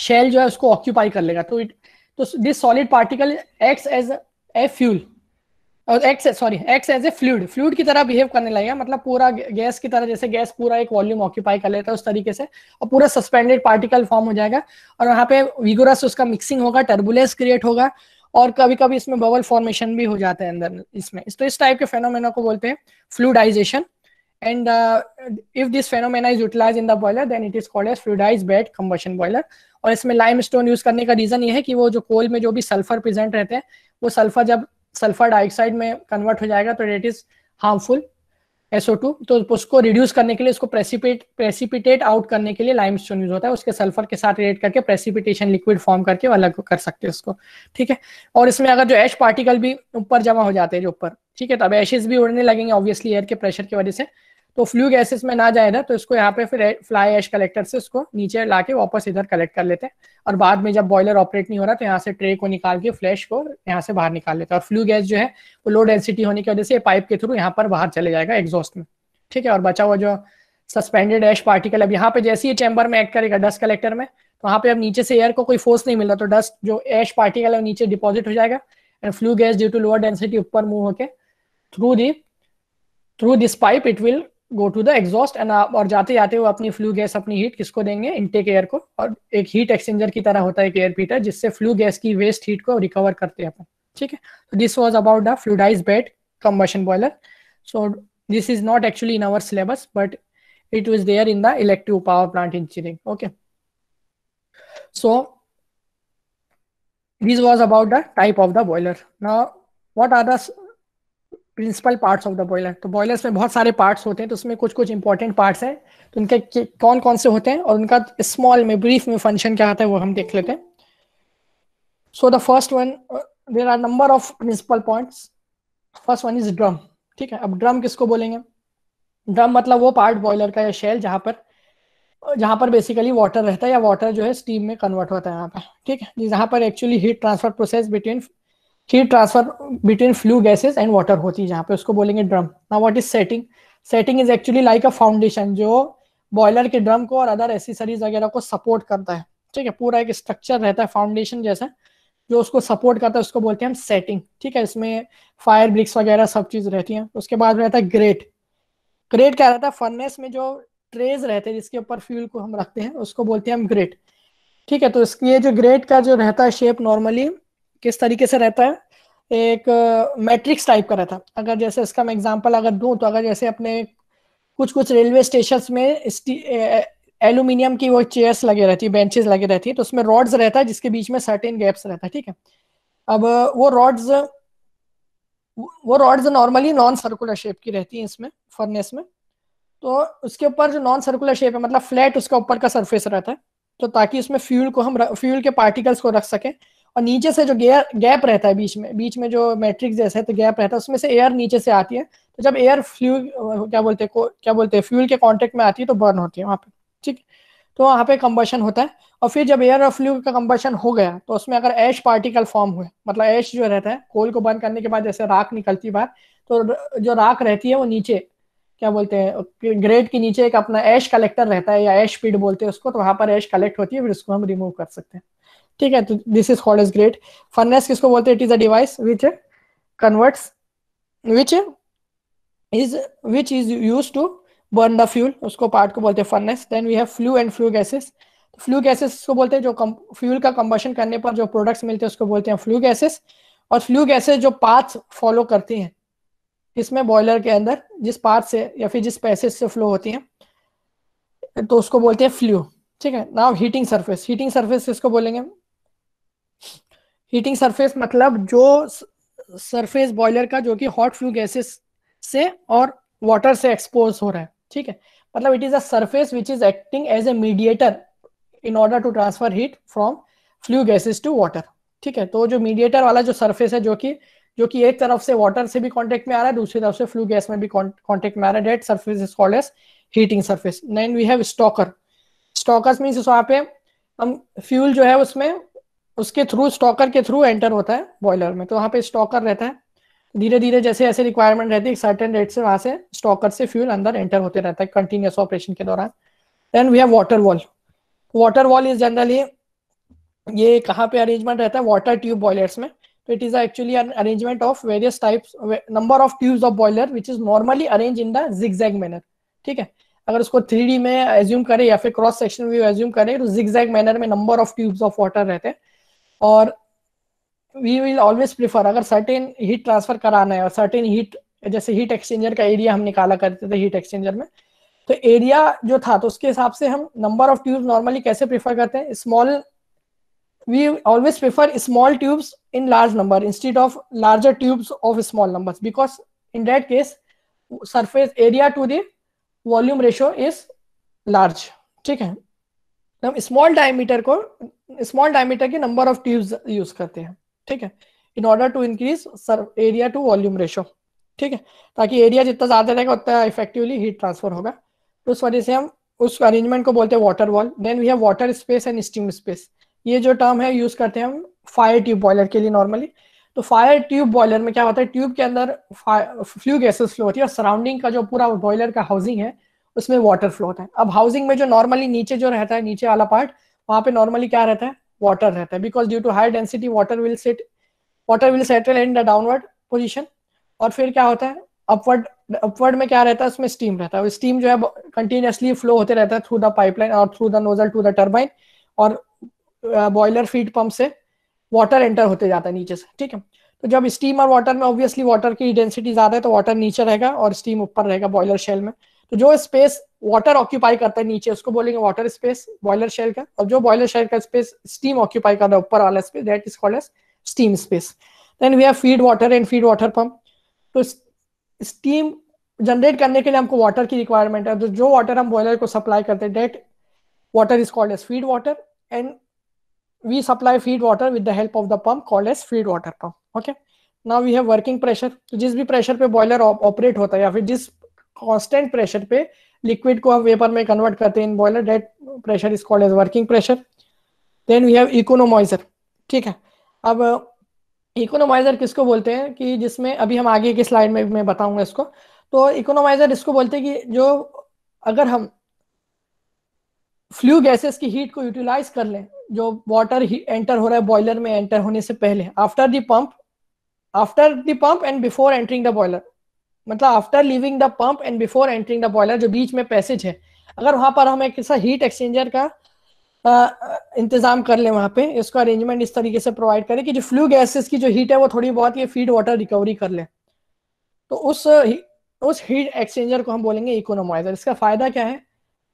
शेल जो है उसको ऑक्यूपाई कर लेगा तो इट तो this solid particle acts as a fuel और acts sorry acts as a fluid fluid की तरह बिहेव करने लगेगा मतलब पूरा गैस की तरह जैसे गैस पूरा एक वॉल्यूम ऑक्यूपाई कर लेता है उस तरीके से और पूरा सस्पेंडेड पार्टिकल फॉर्म हो जाएगा और वहाँ पे विगोरस उसका मिक्सिंग होगा टर्बुलेंस क्रिएट होगा और कभी कभी इसमें बबल फॉर्मेशन भी हो जाता है अंदर इसमें तो इस टाइप के फेनोमेना को बोलते हैं fluidization and if this phenomena is utilize in the boiler then it is called as fluidize bed combustion boiler और इसमें लाइम स्टोन यूज करने का रीजन ये है कि वो जो कोल में जो भी सल्फर प्रेजेंट रहते हैं वो सल्फर जब सल्फर डाइऑक्साइड में कन्वर्ट हो जाएगा तो डेट इज हार्मफुल टू तो उसको रिड्यूस करने के लिए उसको प्रेसिपिट प्रेसिपिटेट आउट करने के लिए लाइम स्टोन यूज होता है उसके सल्फर के साथ रेट करके प्रेसिपिटेशन लिक्विड फॉर्म करके अलग कर सकते हैं उसको ठीक है और इसमें अगर जो एश पार्टिकल भी ऊपर जमा हो जाते हैं जो ऊपर ठीक है तो अब एशेज भी उड़ने लगेंगे ऑब्वियसली एयर के प्रेशर की वजह से तो फ्लू गैसेस में ना जाए इधर तो इसको यहाँ पे फिर फ्लाई एश कलेक्टर से इसको नीचे ला के वापस इधर कलेक्ट कर लेते हैं और बाद में जब बॉयलर ऑपरेट नहीं हो रहा तो यहाँ से ट्रे को निकाल के फ्लैश को यहाँ से बाहर निकाल लेते हैं और फ्लू गैस जो है वो लो डेंसिटी होने की वजह से पाइप के थ्रू यहाँ पर बाहर चले जाएगा एग्जॉस्ट में ठीक है और बचा हुआ जो सस्पेंडेड एश पार्टिकल अब यहाँ पे जैसे ही चैम्बर में एक्ट करेगा डस्ट कलेक्टर में तो वहाँ पे अब नीचे से एयर को कोई फोर्स नहीं मिल रहा तो डस्ट जो एश पार्टिकल है नीचे डिपॉजिट हो जाएगा and flue gas due to lower density ऊपर मूव होकर through the through this pipe it will go to the exhaust and और जाते जाते वो अपनी फ्लू गैस अपनी हीट किसको देंगे इनटेक एयर को और एक हीट एक्सचेंजर की तरह होता है एक एयर पीटर जिससे फ्लू गैस की वेस्ट हीट को रिकवर करते हैं अपन ठीक है तो this was about the fluidize bed combustion boiler so this is not actually in our syllabus but it was there in the electric power plant engineering okay so this was about the type of the boiler ना what are the principal parts of the boiler तो boilers में बहुत सारे parts होते हैं तो उसमें कुछ कुछ इंपॉर्टेंट पार्ट्स हैं तो उनके कौन कौन से होते हैं और उनका स्मॉल में ब्रीफ में फंक्शन क्या होता है वो हम देख लेते हैं so the first one there are number of principal points first one is drum ठीक है अब ड्रम किसको बोलेंगे ड्रम मतलब वो पार्ट बॉयलर का या शेल जहाँ पर जहाँ पर बेसिकली वाटर रहता है या वाटर जो है स्टीम में कन्वर्ट होता है यहाँ पर ठीक है जहाँ पर actually heat transfer process between heat transfer between flue gases and water होती है जहाँ पे उसको बोलेंगे ड्रम ना what is setting setting is actually like a foundation जो बॉयलर के ड्रम को और अदर एसेसरीज वगैरह को सपोर्ट करता है ठीक है पूरा एक स्ट्रक्चर रहता है फाउंडेशन जैसा जो उसको सपोर्ट करता है उसको बोलते हैं हम सेटिंग ठीक है इसमें फायर ब्रिक्स वगैरह सब चीज़ रहती है उसके बाद रहता है ग्रेट ग्रेट क्या रहता है फर्नेस में जो ट्रेज रहते हैं जिसके ऊपर फ्यूल को हम रखते हैं उसको बोलते हैं हम ग्रेट ठीक है तो इसके जो ग्रेट का जो रहता है शेप नॉर्मली किस तरीके से रहता है एक मैट्रिक्स टाइप का रहता है अगर जैसे इसका मैं एग्जांपल अगर दूं तो अगर जैसे अपने कुछ कुछ रेलवे स्टेशन में एल्यूमिनियम की वो चेयर्स लगे रहती है बेंचेस लगे रहती है तो उसमें रॉड्स रहता है जिसके बीच में सर्टेन गैप्स रहता है ठीक है अब वो रॉड्स वो rods normally non circular shape की रहती है इसमें फर्नेस में तो उसके ऊपर जो नॉन सर्कुलर शेप है मतलब फ्लैट उसका ऊपर का सरफेस रहता है तो ताकि उसमें फ्यूल को हम फ्यूल के पार्टिकल्स को रख सकें और नीचे से जो गेयर गैप रहता है बीच में बीच में जो मैट्रिक्स जैसा है तो गैप रहता है उसमें से एयर नीचे से आती है तो जब एयर फ्लू क्या बोलते हैं क्या बोलते हैं फ्यूल के कॉन्टेक्ट में आती है तो बर्न होती है वहाँ पे ठीक तो वहाँ पे कम्बर्शन होता है और फिर जब एयर और फ्लू का कम्बर्शन हो गया तो उसमें अगर ऐश पार्टिकल फॉर्म हुए मतलब ऐश जो रहता है कोल को बर्न करने के बाद जैसे राख निकलती बाहर तो जो राख रहती है वो नीचे क्या बोलते हैं ग्रेड के नीचे एक अपना ऐश कलेक्टर रहता है या ऐश पीड बोलते हैं उसको तो वहाँ पर ऐश कलेक्ट होती है फिर उसको हम रिमूव कर सकते हैं ठीक है तो this is called as grate furnace किसको बोलते हैं it is a device which converts which is which is use to burn the fuel उसको पार्ट को बोलते हैं furnace then we have flue and flue gases flue gases को बोलते हैं जो फ्यूल का कंबशन करने पर जो प्रोडक्ट्स मिलते हैं उसको बोलते हैं फ्लू गैसेस और फ्लू गैसेस जो पाथ फॉलो करती हैं इसमें बॉयलर के अंदर जिस पाथ से या फिर जिस पैसेज से फ्लो होती हैं तो उसको बोलते हैं फ्लू ठीक है now heating surface heating surface इसको बोलेंगे हीटिंग सरफेस मतलब जो सरफेस बॉयलर का जो कि हॉट फ्लू गैसेस से और वाटर से एक्सपोज हो रहा है ठीक है मतलब it is a surface which is acting as a mediator in order to transfer heat from flue gases to water ठीक है तो जो मीडिएटर वाला जो सरफेस है जो कि जो कि एक तरफ से वाटर से भी कांटेक्ट में आ रहा है दूसरी तरफ से फ्लू गैस में भी कांटेक्ट में आ रहा है that surface is called as heating surface then we have stoker stokers means वहां पे हम फ्यूल जो है उसमें उसके थ्रू स्टॉकर के थ्रू एंटर होता है बॉयलर में तो वहाँ पे स्टॉकर रहता है धीरे धीरे जैसे ऐसे रिक्वायरमेंट रहती है सर्टेन रेट से वहाँ से स्टॉकर से फ्यूल अंदर एंटर होते रहता है कंटिन्यूस ऑपरेशन के दौरान then we have water wall water wall is generally ये कहाँ पे अरेंजमेंट रहता है वाटर ट्यूब बॉयलर्स में तो it is actually arrangement of various types number of tubes of boiler which is normally arrange in the zigzag manner ठीक है अगर उसको थ्री में एज्यूम करें या फिर क्रॉस सेक्शन व्यू एज्यूम करें तो जिगजैग मैनर में number of tubes of water रहते हैं और वी विल ऑलवेज प्रिफर अगर सर्टेन हीट ट्रांसफर कराना है और सर्टेन हीट जैसे हीट एक्सचेंजर का एरिया हम निकाला करते थे हीट एक्सचेंजर में तो एरिया जो था तो उसके हिसाब से हम नंबर ऑफ ट्यूब नॉर्मली कैसे प्रिफर करते हैं small we always prefer small tubes in large number instead of larger tubes of small number because in that case surface area to the volume ratio is large ठीक है तो हम small diameter को small diameter के number of tubes use करते हैं ठीक है in order to increase area to volume ratio ठीक है ताकि एरिया जितना ज्यादा रहेगा उतना इफेक्टिवली हीट ट्रांसफर होगा तो उस वजह से हम उस अरेंजमेंट को बोलते हैं water wall then we have water space and steam space ये जो टर्म है यूज करते हैं हम फायर ट्यूब बॉयलर के लिए नॉर्मली तो फायर ट्यूब बॉयलर में क्या होता है ट्यूब के अंदर फ्लू गैसेस फ्लो होती है और सराउंडिंग का जो पूरा बॉयलर का हाउसिंग है उसमें वाटर फ्लो होता है अब हाउसिंग में जो नॉर्मली नीचे जो रहता है नीचे वाला पार्ट वहां पे नॉर्मली क्या रहता है वाटर रहता है because due to high density water will set water will settle in the downward position और फिर क्या होता है अपवर्ड अपवर्ड में क्या रहता है उसमें स्टीम रहता है स्टीम जो है कंटिन्यूसली फ्लो होते रहता है थ्रू द पाइपलाइन और through the nozzle to the turbine और बॉयलर फीड पंप से वाटर एंटर होते जाता है नीचे से ठीक है तो जब स्टीम और वाटर में ऑब्वियसली वाटर की डेंसिटी ज्यादा है तो वाटर नीचे रहेगा और स्टीम ऊपर रहेगा बॉयलर शेल में तो जो स्पेस वाटर ऑक्यूपाई करता है नीचे उसको बोलेंगे वाटर स्पेस बॉयलर शेल का और जो बॉयलर शेल का स्पेस स्टीम ऑक्यूपाई कर रहा है ऊपर वाला space that is called as steam space then we have feed water and feed water pump तो स्टीम जनरेट करने के लिए हमको वाटर की रिक्वायरमेंट है तो जो वाटर हम बॉयलर को सप्लाई करते हैं that water is called as feed water and we supply feed water with the help of the pump called as feed water pump okay now we have working pressure तो जिस भी pressure पे boiler operate होता है या फिर जिस constant pressure पे लिक्विड को हम वेपर में कन्वर्ट करते हैं in boiler that pressure is called as working pressure then we have economizer ठीक है अब इकोनोमाइजर uh, किसको बोलते हैं कि जिसमें अभी हम आगे की स्लाइड में मैं बताऊंगा इसको तो इकोनोमाइजर इसको बोलते हैं कि जो अगर हम फ्लू गैसेस की हीट को यूटिलाइज कर लें जो वाटर एंटर हो रहा है बॉयलर में एंटर होने से पहले after the pump after the pump and before entering the boiler मतलब after leaving the pump and before entering the boiler जो बीच में पैसेज है अगर वहां पर हम एक ऐसा हीट एक्सचेंजर का आ, इंतजाम कर ले वहाँ पे इसका अरेंजमेंट इस तरीके से प्रोवाइड करें कि जो फ्लू गैसेस की जो हीट है वो थोड़ी बहुत ये फीड वाटर रिकवरी कर ले तो उस उस हीट एक्सचेंजर को हम बोलेंगे इकोनोमाइजर इसका फ़ायदा क्या है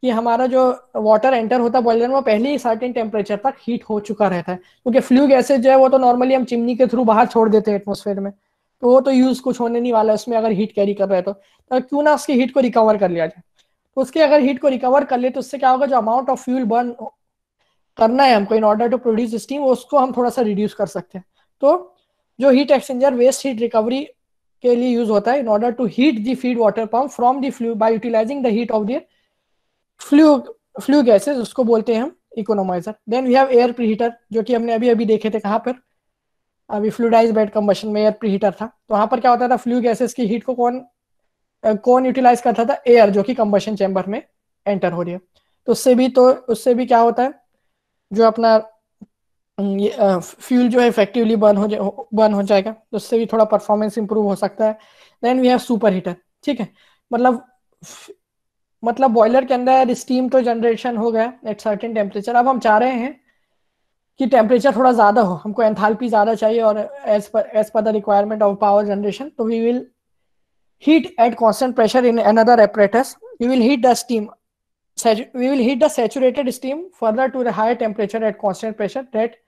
कि हमारा जो वाटर एंटर होता है बॉयलर में पहले ही सर्टेन टेम्परेचर तक हीट हो चुका रहता है क्योंकि फ्लू गैसेज जो है वो तो नॉर्मली हम चिमनी के थ्रू बाहर छोड़ देते हैं एटमोसफेयर में तो वो तो यूज़ कुछ होने नहीं वाला है उसमें अगर हीट कैरी कर रहे तो, तो क्यों ना उसके हीट को रिकवर कर लिया जाए तो उसके अगर हीट को रिकवर कर ले तो उससे क्या होगा जो अमाउंट ऑफ फ्यूल बर्न करना है हमको in order to produce steam उसको हम थोड़ा सा रिड्यूस कर सकते हैं तो जो heat exchanger waste heat recovery के लिए यूज होता है in order to heat the feed water pump from the flue by utilizing the heat of their flue flue gases उसको बोलते हैं हम economizer then we have air preheater heater जो कि हमने अभी अभी देखे थे कहाँ पर अभी फ्लूडाइज बेड कम्बशन में एयर प्री हीटर था तो वहां पर क्या होता था फ्लू गैसेस की हीट को कौन कौन यूटिलाइज करता था एयर जो कि कम्बशन चैम्बर में एंटर हो रही है तो उससे भी तो उससे भी क्या होता है जो अपना फ्यूल जो है इफेक्टिवली बर्न हो जाए बर्न हो जाएगा तो उससे भी थोड़ा परफॉर्मेंस इंप्रूव हो सकता है then we have superheater ठीक है मतलब मतलब बॉयलर के अंदर स्टीम तो जनरेशन हो गया एट सर्टेन टेम्परेचर अब हम चाह रहे हैं कि टेम्परेचर थोड़ा ज्यादा हो हमको एंथालपी ज्यादा चाहिए और as per as per the requirement of power generation तो we will heat at constant pressure in another apparatus we will heat the steam we will heat the saturated steam further to higher temperature at constant pressure that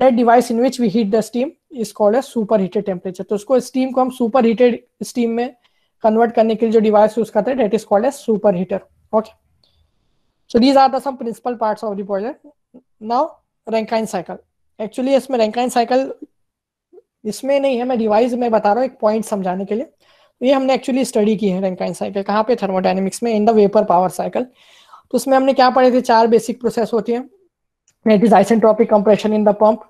that device in which we heat the steam is called a superheated temperature तो उसको steam को हम superheated steam में convert करने के लिए जो device use करते हैं that is called a superheater okay so these are the some principal parts of the boiler now Rankine cycle actually इसमें रैंकाइन साइकिल इसमें नहीं है मैं डिवाइस में बता रहा हूँ एक पॉइंट समझाने के लिए तो ये हमने एक्चुअली स्टडी की है रैंकाइन साइकिल कहाँ पे थर्मोडाइनमिक्स में in the vapour power cycle तो उसमें हमने क्या पढ़े थे चार बेसिक प्रोसेस होती है it is isentropic compression in the pump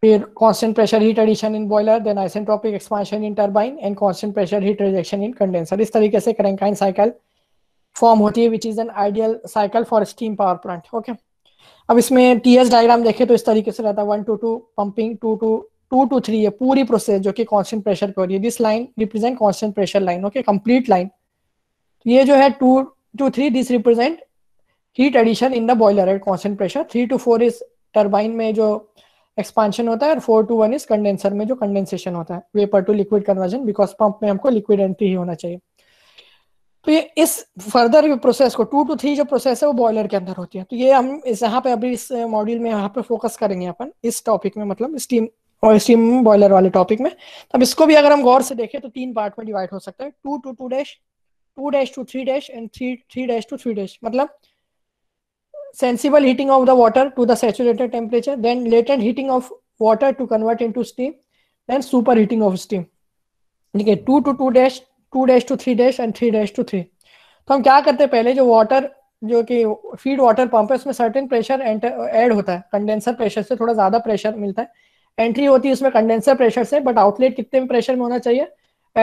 फिर constant pressure heat addition in boiler then isentropic expansion in turbine and constant pressure heat rejection in condenser इस तरीके से रैंकाइन साइकिल फॉर्म होती है which is an ideal cycle for steam power plant okay अब इसमें TS diagram देखे तो इस तरीके से रहता है one to two pumping two to to to three है पूरी प्रोसेस जो कि कांस्टेंट प्रेशर पर हो रही है this line represent constant pressure line okay complete line ये जो है two to three this represent heat addition in the boiler at constant pressure three to four is turbine में जो एक्सपांशन होता है और four to one is condenser में जो कंडेंसेशन होता है vapour to liquid conversion because pump में हमको लिक्विड एंट्री ही होना चाहिए तो ये इस फर्दर प्रोसेस को टू टू थ्री जो प्रोसेस है वो बॉयलर के अंदर होती है तो ये हम इस यहाँ पे अभी इस मॉड्यूल में यहाँ पे फोकस करेंगे अपन इस टॉपिक में मतलब स्टीम और स्टीम बॉयलर वाले टॉपिक में अब इसको भी अगर हम गौर से देखें तो तीन पार्ट में डिवाइड हो सकता है two to two dash two dash to three dash and three three dash to three dash मतलब sensible heating of the water to the saturated temperature then latent heating of water to convert into steam then superheating of steam ठीक है two to two dash two dash to three dash and three dash to three तो हम क्या करते हैं पहले जो water जो कि फीड वाटर पंप है उसमें सर्टेन प्रेशर एड होता है कंडेंसर प्रेशर से थोड़ा ज्यादा प्रेशर मिलता है एंट्री होती है उसमें कंडेंसर प्रेशर से बट आउटलेट कितने प्रेशर में होना चाहिए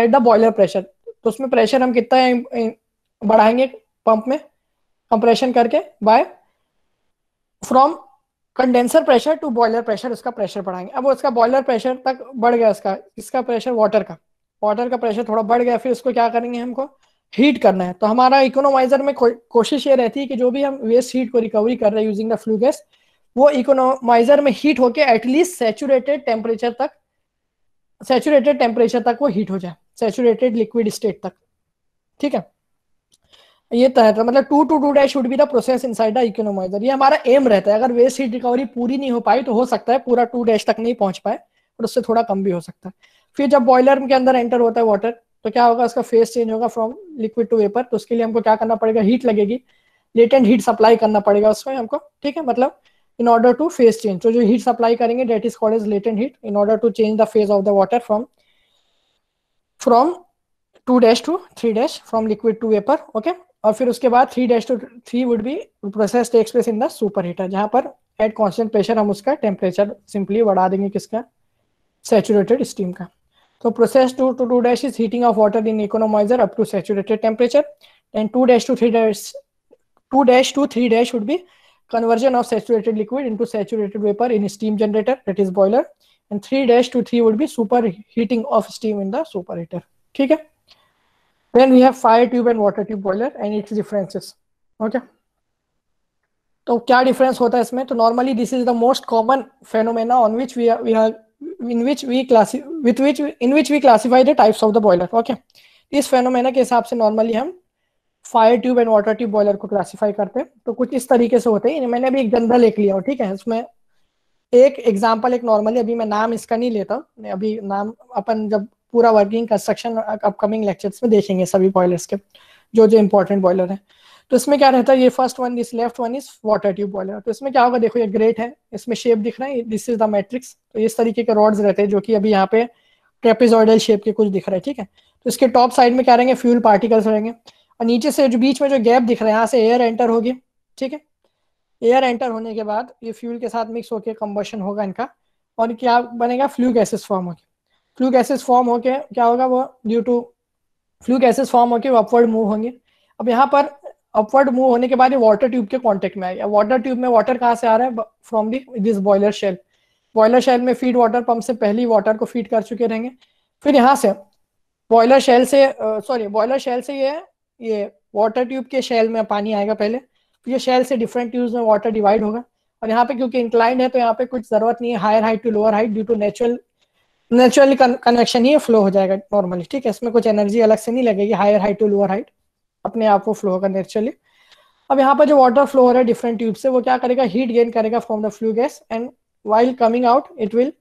एट द बॉयलर प्रेशर तो उसमें प्रेशर हम कितना बढ़ाएंगे पंप में कंप्रेशन करके by from condenser pressure to boiler pressure उसका प्रेशर बढ़ाएंगे अब उसका बॉयलर प्रेशर तक बढ़ गया उसका इसका प्रेशर वाटर का वाटर का प्रेशर थोड़ा बढ़ गया फिर इसको क्या करेंगे हमको हीट करना है तो हमारा इकोनोमाइजर में को, कोशिश ये रहती है कि जो भी हम वेस्ट हीट को रिकवरी कर रहे हैं यूजिंग द फ्लू गैस वो इकोनोमाइजर में हीट होके एटलीस्ट सेचुरेटेड टेम्परेचर तक सेचुरेटेड टेम्परेचर तक वो हीट हो जाए सेचुरेटेड लिक्विड स्टेट तक ठीक है ये तो, तो मतलब two to two dash should be the process inside the economizer ये हमारा एम रहता है अगर वेस्ट हीट रिकवरी पूरी नहीं हो पाई तो हो सकता है पूरा टू डैश तक नहीं पहुंच पाए और उससे थोड़ा कम भी हो सकता है फिर जब बॉयलर के अंदर एंटर होता है वाटर तो क्या होगा उसका फेस चेंज होगा फ्रॉम लिक्विड टू वेपर तो उसके लिए हमको क्या करना पड़ेगा हीट लगेगी लेटेंट हीट सप्लाई करना पड़ेगा उसमें हमको ठीक है मतलब in order to phase change तो जो हीट सप्लाई करेंगे that is called is latent heat in order to change the phase of the water from from two dash to three dash from liquid to vapour okay और फिर उसके बाद three dash to three would be process takes place in the super heater जहां पर eight constant pressure हम उसका temperature simply बढ़ा देंगे किसका सेचुरेटेड स्टीम का So process two to two dash is heating of water in economizer up to saturated temperature. Then two dash to three dash, two dash to three dash would be conversion of saturated liquid into saturated vapor in steam generator, that is boiler. And three dash to three would be super heating of steam in the super heater. Okay. Then we have fire tube and water tube boiler and its differences. Okay. तो क्या difference होता है इसमें तो normally this is the most common phenomena on which we we have in which we classify with which in which we classify the types of the boiler okay इस phenomena के हिसाब से नॉर्मली हम fire tube and water tube boiler को classify करते हैं तो कुछ इस तरीके से होते हैं मैंने अभी एक जनरल एक लिया ठीक है इसमें एक एग्जाम्पल एक नॉर्मली अभी मैं नाम इसका नहीं लेता अभी नाम अपन जब पूरा वर्किंग कंस्ट्रक्शन अपकमिंग लेक्चर्स में देखेंगे सभी बॉयलर्स के जो जो इम्पोर्टेंट बॉयलर है तो इसमें क्या रहता है ये first one this left one is water tube boiler तो इसमें क्या होगा देखो ये ग्रेट है इसमें शेप दिख रहा है दिस इज द मैट्रिक्स तो इस तरीके के रॉड्स रहते हैं जो कि अभी यहाँ पे ट्रेपिजॉइडल शेप के कुछ दिख रहे हैं ठीक है तो इसके टॉप साइड में क्या रहेंगे फ्यूल पार्टिकल्स रहेंगे और नीचे से जो बीच में जो गैप दिख रहा है यहाँ से एयर एंटर होगी ठीक है एयर एंटर होने के बाद ये फ्यूल के साथ मिक्स होकर कम्बशन होगा इनका और क्या बनेगा फ्लू गैसेस फॉर्म होके फ्लू गैसेस फॉर्म होके क्या होगा वो due to flue gases form होके वो अपवर्ड मूव होंगे अब यहाँ पर अपवर्ड मूव होने के बाद ये वाटर ट्यूब के कॉन्टेक्ट में आया वाटर ट्यूब में वाटर कहाँ से आ रहा है from the this boiler shell boiler shell में फीड वाटर पंप से पहले वाटर को फीड कर चुके रहेंगे फिर यहाँ से बॉयलर शेल से सॉरी बॉयलर शेल से ये ये वाटर ट्यूब के शेल में पानी आएगा पहले ये शेल से डिफरेंट ट्यूब में वाटर डिवाइड होगा और यहाँ पे क्योंकि इंक्लाइंड है तो यहाँ पे कुछ जरूरत नहीं है higher height to lower height due to natural natural connection ही फ्लो हो जाएगा नॉर्मली ठीक है इसमें कुछ एनर्जी अलग से नहीं लगेगी higher height to lower height अपने आप वो फ्लो होगा नेचुरली अब यहाँ पर जो वाटर फ्लो हो रहा है डिफरेंट ट्यूब से वो क्या करेगा हीट गेन करेगा from the flue gas and while coming out it will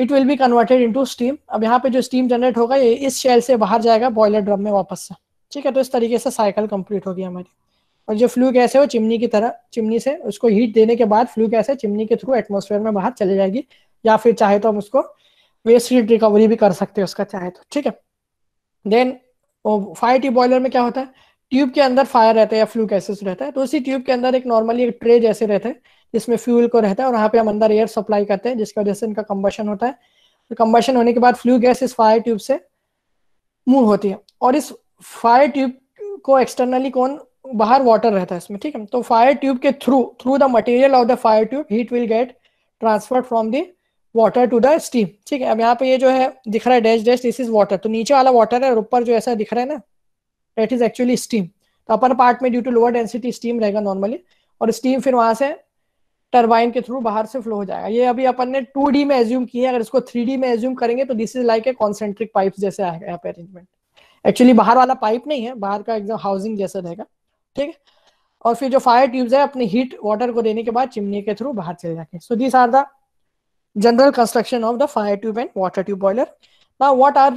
it will be converted into steam अब यहाँ पे जो स्टीम जनरेट होगा ये इस शेल से बाहर जाएगा बॉयलर ड्रम में वापस से ठीक है तो इस तरीके से साइकिल कंप्लीट होगी हमारी और जो फ्लू गैस है वो चिमनी की तरह चिमनी से उसको हीट देने के बाद फ्लू गैस है चिमनी के थ्रू एटमोसफेयर में बाहर चले जाएगी या फिर चाहे तो हम उसको वेस्ट हीट रिकवरी भी कर सकते हैं उसका चाहे तो ठीक है देन तो फायर ट्यूब बॉयलर में क्या होता है ट्यूब के अंदर फायर रहता है या फ्लू गैसेस रहता है तो उसी ट्यूब के अंदर एक नॉर्मली एक ट्रे जैसे रहता है जिसमें फ्यूल को रहता है और वहाँ पे हम अंदर एयर सप्लाई करते हैं जिसकी वजह से इनका कम्बशन होता है तो कम्बशन होने के बाद फ्लू गैस इस फायर ट्यूब से मूव होती है और इस फायर ट्यूब को एक्सटर्नली कौन बाहर वाटर रहता है इसमें ठीक है तो फायर ट्यूब के through through the material of the fire tube heat will get transferred from the water to the steam ठीक है अब यहाँ पे ये जो है दिख रहा है dash dash this is water तो नीचे वाला वाटर है और ऊपर जो ऐसा दिख रहा है ना डेट इज एक्चुअली स्टीम तो अपर पार्ट में due to lower density steam रहेगा नॉर्मली और स्टीम फिर वहां से टर्बाइन के थ्रू बाहर से फ्लो हो जाएगा ये अभी अपन ने डी में एज्यूम किया अगर इसको डी में एज्यूम करेंगे तो this is like a concentric pipe जैसे आएगा यहाँ पे अरेंजमेंट एक्चुअली बाहर वाला पाइप नहीं है बाहर का एकदम हाउसिंग जैसा रहेगा ठीक है और फिर जो फायर ट्यूब्स है अपने हीट वाटर को देने के बाद चिमनी के थ्रू बाहर चले जाके so this are the general construction of the fire tube and water tube boiler. Now, what are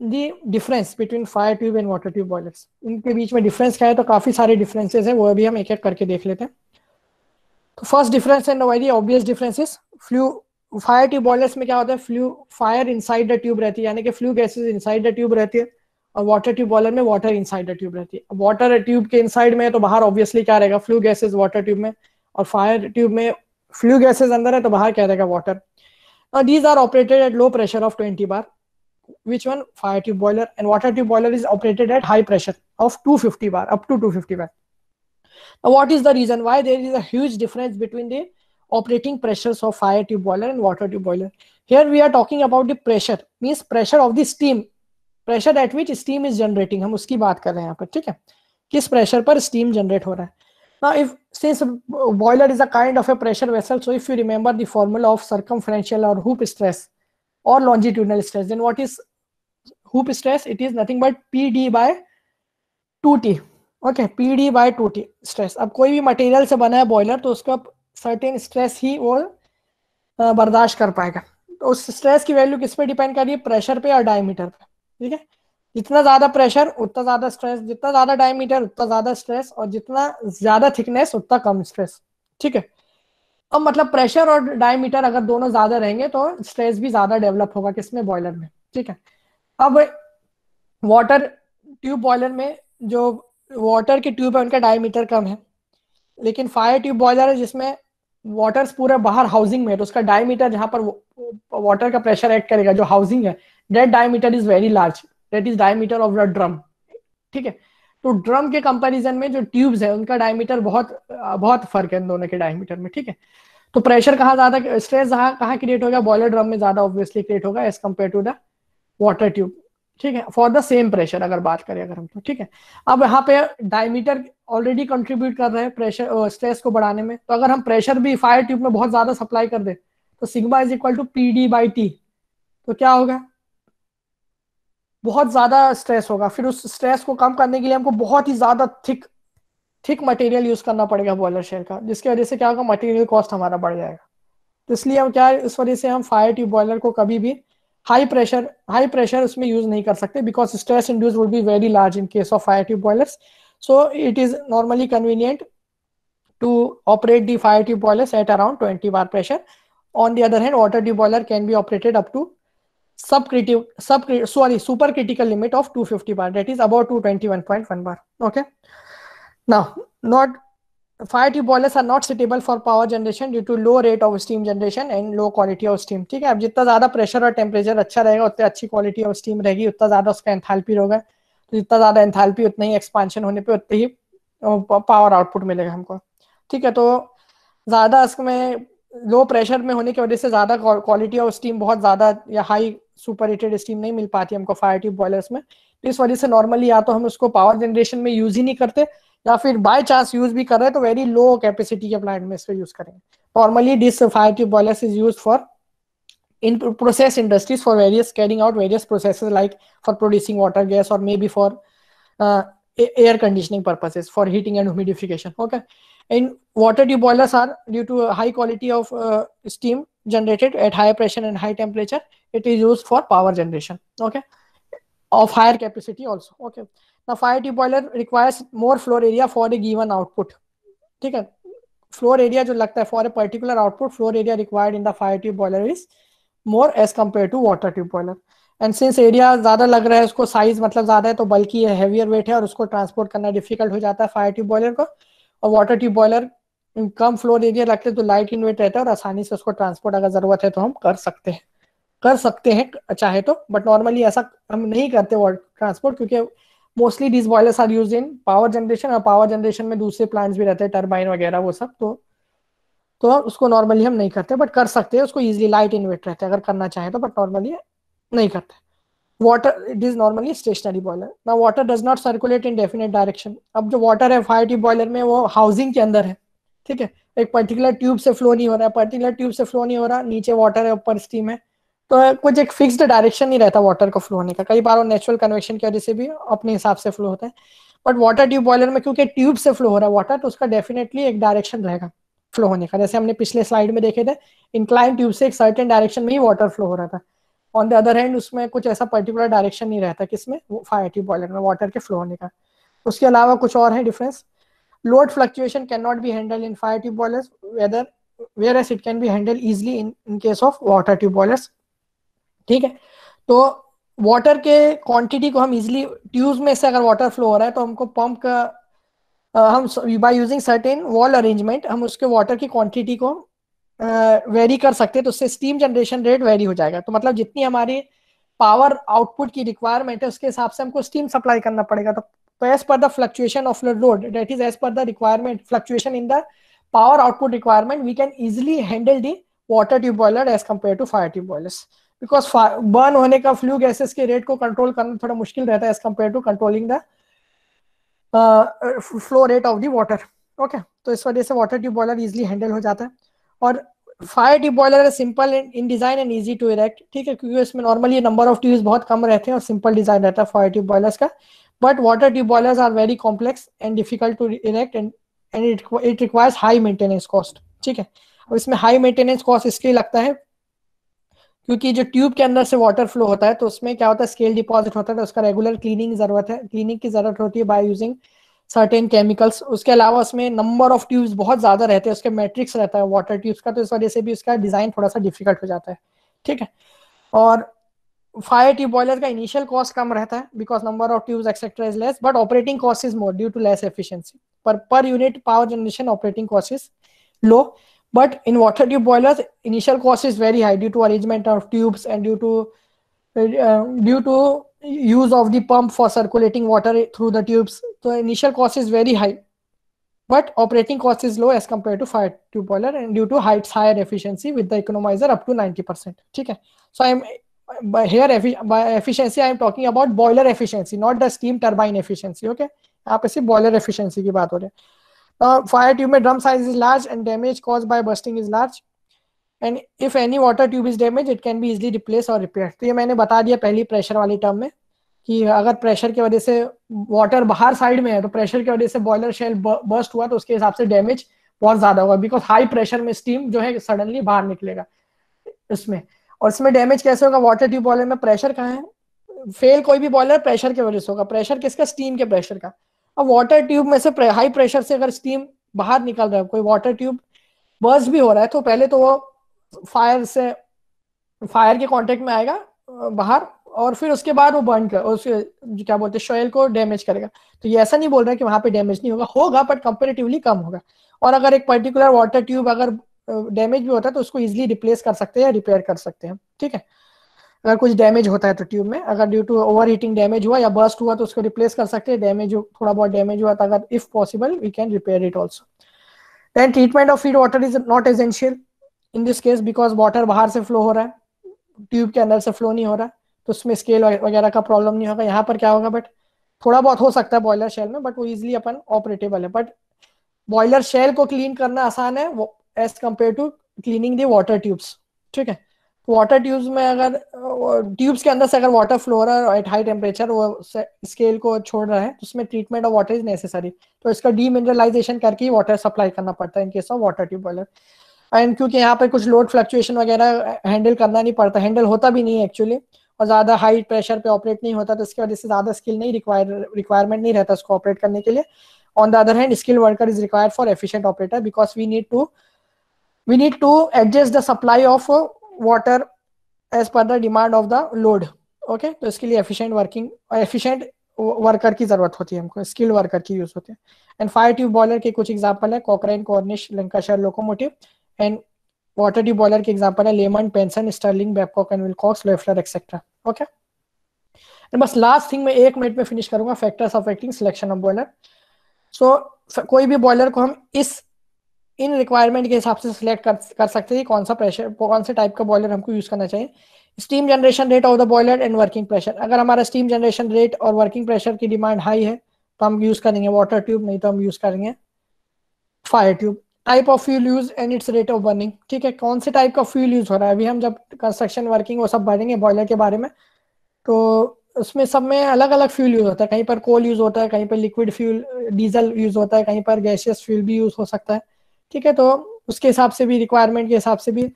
the difference between fire fire tube and water tube boilers इनके बीच में डिफरेंस क्या है तो काफी सारे डिफरेंसेस हैं वो भी ek एक एक करके देख लेते हैं तो first difference and obvious difference is flue fire tube boilers में क्या होता है flue fire inside the tube रहती है यानी कि flue gases inside the tube रहती है और वाटर ट्यूब बॉयलर में वाटर इनसाइड द ट्यूब रहती है वाटर ट्यूब के इनसाइड में है तो बाहर ऑब्वियसली क्या रहेगा फ्लू गैसेस वाटर ट्यूब में और फायर ट्यूब में फ्लू गैसेज अंदर है तो बाहर क्या रहेगा water Now these are operated at low pressure of 20 bar. Which one? Fire tube boiler and water tube boiler is operated at high pressure of 250 bar, up to 250 bar. Now what is the reason why there is a huge difference between the operating pressures of fire tube boiler and water tube boiler? Here we are talking about the pressure, means pressure of the steam, pressure at which steam is generating. We are talking about रहे हैं यहाँ पर ठीक steam किस Now, if since boiler is a kind of a pressure vessel, so if you remember the formula of circumferential or hoop stress or longitudinal stress, then what is hoop stress? It is nothing but PD by 2T. okay P D by two T stress अब कोई भी material से बना है boiler तो उसको अब certain ही वो बर्दाश्त कर पाएगा तो उस स्ट्रेस की वैल्यू किस पे डिपेंड कर रही है प्रेशर पे या डायमीटर पे ठीक है जितना ज्यादा प्रेशर उतना ज्यादा स्ट्रेस जितना ज्यादा डायमीटर उतना ज्यादा स्ट्रेस और जितना ज्यादा थिकनेस उतना कम स्ट्रेस ठीक है अब मतलब प्रेशर और डायमीटर अगर दोनों ज्यादा रहेंगे तो स्ट्रेस भी ज्यादा डेवलप होगा किसमें बॉयलर में ठीक है अब वाटर ट्यूब बॉयलर में जो वाटर की ट्यूब है उनका डायमीटर कम है लेकिन फायर ट्यूब बॉयलर है जिसमें वाटर्स पूरे बाहर हाउसिंग में है तो उसका डायमीटर जहां पर वाटर का प्रेशर एक्ट करेगा जो हाउसिंग है that diameter is very large that is diameter of the drum ठीक है तो ड्रम के कंपैरिजन में जो ट्यूब्स है उनका डायमीटर बहुत बहुत फर्क है इन दोनों के डायमीटर में ठीक है तो प्रेशर कहाँ ज्यादा स्ट्रेस कहाँ क्रिएट होगा बॉयलर ड्रम में ज्यादा ऑब्वियसली क्रिएट होगा as compare to the water tube ठीक है फॉर द सेम प्रेशर अगर बात करें अगर हम तो ठीक है अब यहाँ पे डायमीटर ऑलरेडी कंट्रीब्यूट कर रहे हैं प्रेशर स्ट्रेस को बढ़ाने में तो अगर हम प्रेशर भी फायर ट्यूब में बहुत ज्यादा सप्लाई कर दे तो sigma is equal to P D by T तो क्या होगा बहुत ज्यादा स्ट्रेस होगा फिर उस स्ट्रेस को कम करने के लिए हमको बहुत ही ज्यादा थिक थिक मटेरियल यूज करना पड़ेगा बॉयलर शेल का जिसकी वजह से क्या होगा मटेरियल कॉस्ट हमारा बढ़ जाएगा तो इसलिए हम क्या इस वजह से हम फायर ट्यूब बॉयलर को कभी भी हाई प्रेशर हाई प्रेशर उसमें यूज नहीं कर सकते because stress induce would be very large in case of fire tube boiler so it is normally convenient to operate the fire tube boiler at around twenty bar pressure on the other hand water tube boiler can be operated up to subcritical sub sorry supercritical limit of 250 bar that is about 221.1 bar okay now not fire tube boilers are not suitable for power generation due to low rate of steam generation and low quality of steam ठीक है अब जितना ज्यादा pressure और temperature अच्छा रहेगा उतनी अच्छी क्वालिटी ऑफ स्टीम रहेगी उतना ज्यादा उसका एंथैल्पी होगा तो जितना ज्यादा एंथैल्पी उतना ही एक्सपांशन होने पे उतना ही पावर आउटपुट मिलेगा हमको ठीक है तो ज्यादा इसमें लो प्रेशर में होने की वजह से ज्यादा क्वालिटी ऑफ स्टीम बहुत ज्यादा या हाई सुपर हीटेड स्टीम नहीं मिल पाती हमको फायर ट्यूब बॉयलर्स में तो इस वजह से नॉर्मली या तो हम उसको पावर जनरेशन में यूज ही नहीं करते या फिर बाय चांस यूज भी कर रहे हैं तो वेरी लो कैपेसिटी के प्लांट में इसको यूज करेंगे normally this fire tube boilers is use for in process industries for various carrying out various process like for producing water gas और may be for air conditioning purposes for heating and humidification okay in water tube boilers are due to high quality of steam generated at high pressure and high temperature it is used for power generation okay of higher capacity also okay now fire tube boiler requires more floor area for a given output ठीक है floor area जो लगता है for a particular output floor area required in the fire tube boiler is more as compare to water tube boiler and since area ज़्यादा लग रहा है उसको साइज मतलब ज़्यादा है तो बल्कि है हैवियर वेट है और उसको ट्रांसपोर्ट करना डिफिकल्ट हो जाता है फायर ट्यूब बॉयलर को और वाटर ट्यूब बॉयलर कम फ्लोर एरिया रखते तो लाइट इन वेट रहता है और आसानी से उसको ट्रांसपोर्ट अगर ज़रूरत है तो हम कर सकते हैं कर सकते हैं चाहे तो बट नॉर्मली ऐसा हम नहीं करते वाटर ट्रांसपोर्ट क्योंकि mostly these boilers are use in power generation और पावर जनरेशन में दूसरे प्लांट्स भी रहते हैं टर्बाइन वगैरह वो सब तो तो उसको नॉर्मली हम नहीं करते बट कर सकते हैं उसको इजिली लाइट इन्वेट रहते हैं अगर करना चाहें तो बट नॉर्मली नहीं करते water it is normally stationary boiler ना water does not circulate in definite direction अब जो वाटर है फायर टी बॉयलर में वो हाउसिंग के अंदर है ठीक है एक पर्टिकुलर ट्यूब से फ्लो नहीं हो रहा है पर्टिकुलर ट्यूब से फ्लो नहीं हो रहा नीचे वाटर है ऊपर स्टीम है तो कुछ एक फिक्स्ड डायरेक्शन नहीं रहता वाटर को फ्लो होने का कई बार वो नेचुरल कन्वेक्शन की वजह से भी अपने हिसाब से फ्लो होता है बट वाटर ट्यूब बॉयलर में क्योंकि ट्यूब से फ्लो हो रहा है वाटर तो उसका डेफिनेटली एक डायरेक्शन रहेगा फ्लो होने का जैसे हमने पिछले स्लाइड में देखे थे इंक्लाइन ट्यूब से एक सर्टन डायरेक्शन में ही वाटर फ्लो हो रहा था ऑन द अदर हैंड उसमें कुछ ऐसा पर्टिकुलर डायरेक्शन नहीं रहता किसमें फायर ट्यूब बॉयलर में वाटर के फ्लो होने का उसके अलावा कुछ और है difference can not be handle in fire tube tube whether whereas it can be handle easily in in case of water tube boilers ठीक है तो वाटर के क्वांटिटी को हम इजिली ट्यूब में से अगर वाटर फ्लो हो रहा है तो हमको पंप का हम by using certain valve arrangement हम उसके वाटर की क्वांटिटी को वेरी कर सकते हैं तो उससे स्टीम जनरेशन रेट वेरी हो जाएगा तो मतलब जितनी हमारी पावर आउटपुट की रिक्वायरमेंट है उसके हिसाब से हमको स्टीम सप्लाई करना पड़ेगा तो as per the fluctuation of load that is as per the requirement fluctuation in the power output requirement we can easily handle the water tube boiler as compared to fire tube boilers. Because burn होने का flue gases के rate को control करना थोड़ा मुश्किल रहता है as compare to controlling the flow rate of the water okay तो इस वजह से water tube boiler easily handle हो जाता है और फायर ट्यूब बॉयलर है simple in design and easy to erect ठीक है क्योंकि इसमें नॉर्मली नंबर ऑफ ट्यूब बहुत कम रहते हैं और सिंपल डिजाइन रहता है फायर ट्यूब बॉयलर्स का but water tube boilers are very complex and difficult to erect and and it requires high maintenance cost ठीक है और इसमें हाई मेंटेनेंस कॉस्ट इसलिए लगता है क्योंकि जो ट्यूब के अंदर से वाटर फ्लो होता है तो उसमें क्या होता है स्केल डिपॉजिट होता है तो उसका रेगुलर क्लीनिंग जरूरत है क्लीनिंग की जरूरत होती है बाय यूजिंग सर्टेन केमिकल्स उसके अलावा उसमें नंबर ऑफ ट्यूब्स बहुत ज्यादा रहते हैं उसके मैट्रिक्स रहता है वाटर ट्यूब्स का तो इस वजह से भी उसका डिजाइन थोड़ा सा डिफिकल्ट हो जाता है ठीक है और फायर ट्यूब बॉयलर का इनिशियल कॉस्ट कम रहता है because number of tubes etcetera is less but operating cost is more due to less efficiency per per unit power generation operating cost is low But in water tube boilers, initial cost is very high due to arrangement of tubes and due to uh, due to use of the pump for circulating water through the tubes. So initial cost is very high, but operating cost is low as compared to fire tube boiler and due to heights higher efficiency with the economizer up to 90%. Okay. So I'm by here by efficiency I am talking about boiler efficiency, not the steam turbine efficiency. Okay. आप इसी boiler efficiency की बात uh, fire tube mein drum size is large and damage caused by bursting is large. and if any water tube is damaged it can be easily replaced or repaired to ye maine bata diya pehli pressure wali term mein ki agar pressure की वजह से water बाहर side में है तो pressure की वजह से बॉयलर शेल बर्स्ट हुआ तो उसके हिसाब से डैमेज बहुत ज्यादा होगा बिकॉज हाई प्रेशर में स्टीम जो है सडनली बाहर निकलेगा इसमें और इसमें डैमेज कैसे होगा वाटर ट्यूब बॉयलर में प्रेशर कहाँ है फेल कोई भी बॉयलर प्रेशर की वजह से होगा प्रेशर किसका स्टीम के प्रेशर का अब वाटर ट्यूब में से हाई प्रेशर से अगर स्टीम बाहर निकल रहा है कोई वाटर ट्यूब बर्स भी हो रहा है तो पहले तो वो फायर से फायर के कांटेक्ट में आएगा बाहर और फिर उसके बाद वो बर्न कर उसके क्या बोलते हैं शोयल को डैमेज करेगा तो ये ऐसा नहीं बोल रहा है कि वहां पे डैमेज नहीं होगा होगा बट कंपेरेटिवली कम होगा और अगर एक पर्टिकुलर वाटर ट्यूब अगर डैमेज भी होता है तो उसको इजिली रिप्लेस कर सकते हैं या रिपेयर कर सकते हैं ठीक है अगर कुछ डैमेज होता है तो ट्यूब में अगर due to over heating damage हुआ या बर्स्ट हुआ तो उसको रिप्लेस कर सकते हैं डैमेज थोड़ा बहुत डैमेज हुआ तो अगर if possible we can repair it also then treatment of feed water is not essential in this case because water बाहर से फ्लो हो रहा है ट्यूब के अंदर से फ्लो नहीं हो रहा है तो उसमें स्केल वगैरह का प्रॉब्लम नहीं होगा यहाँ पर क्या होगा बट थोड़ा बहुत हो सकता है बॉयलर शेल में बट वो इजिली अपन ऑपरेटेबल है बट बॉयलर शेल को क्लीन करना आसान है वो as compare to cleaning the water tubes ठीक है वाटर ट्यूब्स में अगर ट्यूब्स के अंदर से अगर वाटर फ्लो रहा है एट हाई टेम्परेचर वो स्केल को छोड़ रहा है तो उसमें treatment of water is necessary तो इसका डीमिनरलाइजेशन करके ही वाटर सप्लाई करना पड़ता है in case of water tube boiler and क्योंकि यहाँ पर कुछ लोड फ्लक्चुएशन वगैरह हैंडल करना नहीं पड़ता हैंडल होता भी नहीं है एक्चुअली और ज़्यादा हाई प्रेशर पे ऑपरेट नहीं होता तो इसकी वजह से ज़्यादा स्किल नहीं रिक्वायर रिक्वायरमेंट नहीं रहता उसको ऑपरेट करने के लिए on the other hand skill worker is required for efficient operator because we need to we need to adjust the supply of water as per the demand of the load okay तो इसके लिए efficient working efficient worker की जरूरत होती है हमको skilled worker की use होती है एंड फायर ट्यूब बॉयलर के कुछ एग्जाम्पल है Cochran Cornish Lancashire locomotive and water tube boiler के एग्जाम्पल है Lamont Benson Stirling Babcock and Wilcox Loeffler etcetera okay and बस लास्ट थिंग मैं एक मिनट में फिनिश करूंगा factors affecting selection of boiler so कोई भी बॉयलर को हम इस इन रिक्वायरमेंट के हिसाब से सिलेक्ट कर, कर सकते हैं कौन सा प्रेशर कौन से टाइप का बॉयलर हमको यूज करना चाहिए steam generation rate of the boiler and working pressure अगर हमारा स्टीम जनरेशन रेट और वर्किंग प्रेशर की डिमांड हाई है तो हम यूज करेंगे वाटर ट्यूब नहीं तो हम यूज करेंगे fire tube type of fuel use and it's rate of burning ठीक है कौन से टाइप का फ्यूल यूज हो रहा है अभी हम जब कंस्ट्रक्शन वर्किंग वो सब भरेंगे बॉयलर के बारे में तो उसमें सब में अलग अलग फ्यूल यूज होता है कहीं पर कोल यूज होता है कहीं पर लिक्विड फ्यूल डीजल यूज होता है कहीं पर गैसियस फ्यूल भी यूज हो सकता है ठीक है तो उसके हिसाब से भी रिक्वायरमेंट के हिसाब से भी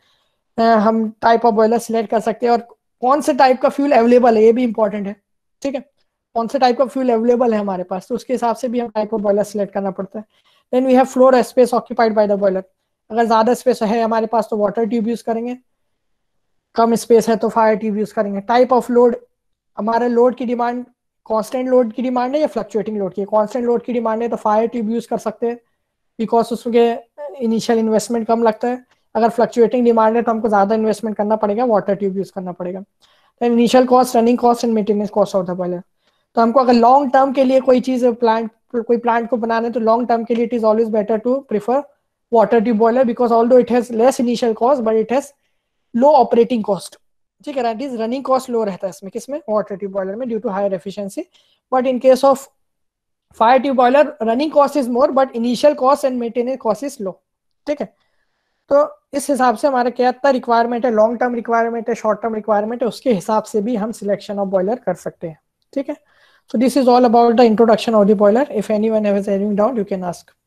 हम टाइप ऑफ बॉयलर सिलेक्ट कर सकते हैं और कौन से टाइप का फ्यूल अवेलेबल है ये भी इंपॉर्टेंट है ठीक है कौन से टाइप का फ्यूल अवेलेबल है हमारे पास तो उसके हिसाब से भी हम टाइप ऑफ बॉयलर सिलेक्ट करना पड़ता है then we have floor space occupied by the boiler अगर ज़्यादा स्पेस है हमारे पास तो वाटर ट्यूब यूज़ करेंगे कम स्पेस है तो फायर ट्यूब यूज़ करेंगे टाइप ऑफ लोड हमारे लोड की डिमांड कॉन्स्टेंट लोड की डिमांड है या फ्लक्चुएटिंग लोड की कॉन्स्टेंट लोड की डिमांड है तो फायर ट्यूब यूज़ कर सकते हैं बिकॉज उसके इनिशियल इन्वेस्टमेंट कम लगता है अगर फ्लक्चुएटिंग डिमांड है तो हमको ज्यादा इन्वेस्टमेंट करना पड़ेगा वाटर ट्यूब यूज करना पड़ेगा initial cost running cost and maintenance cost होता है पहले तो हमको अगर लॉन्ग टर्म के लिए कोई चीज प्लांट कोई प्लांट को बनाना है तो लॉन्ग टर्म के लिए it is always better to prefer water tube boiler because although it has less initial cost but it has low operating cost ठीक है it is running cost low रहता है इसमें किसमें वाटर ट्यूब बॉयलर में due to higher efficiency but in case of fire tube boiler running cost is more but initial cost and maintenance cost is low ठीक है तो इस हिसाब से हमारा क्या इतना रिक्वायरमेंट है लॉन्ग टर्म रिक्वायरमेंट है शॉर्ट टर्म रिक्वायरमेंट है उसके हिसाब से भी हम सिलेक्शन ऑफ बॉयलर कर सकते हैं ठीक है this is all about the introduction of the boiler if anyone has any doubt you can ask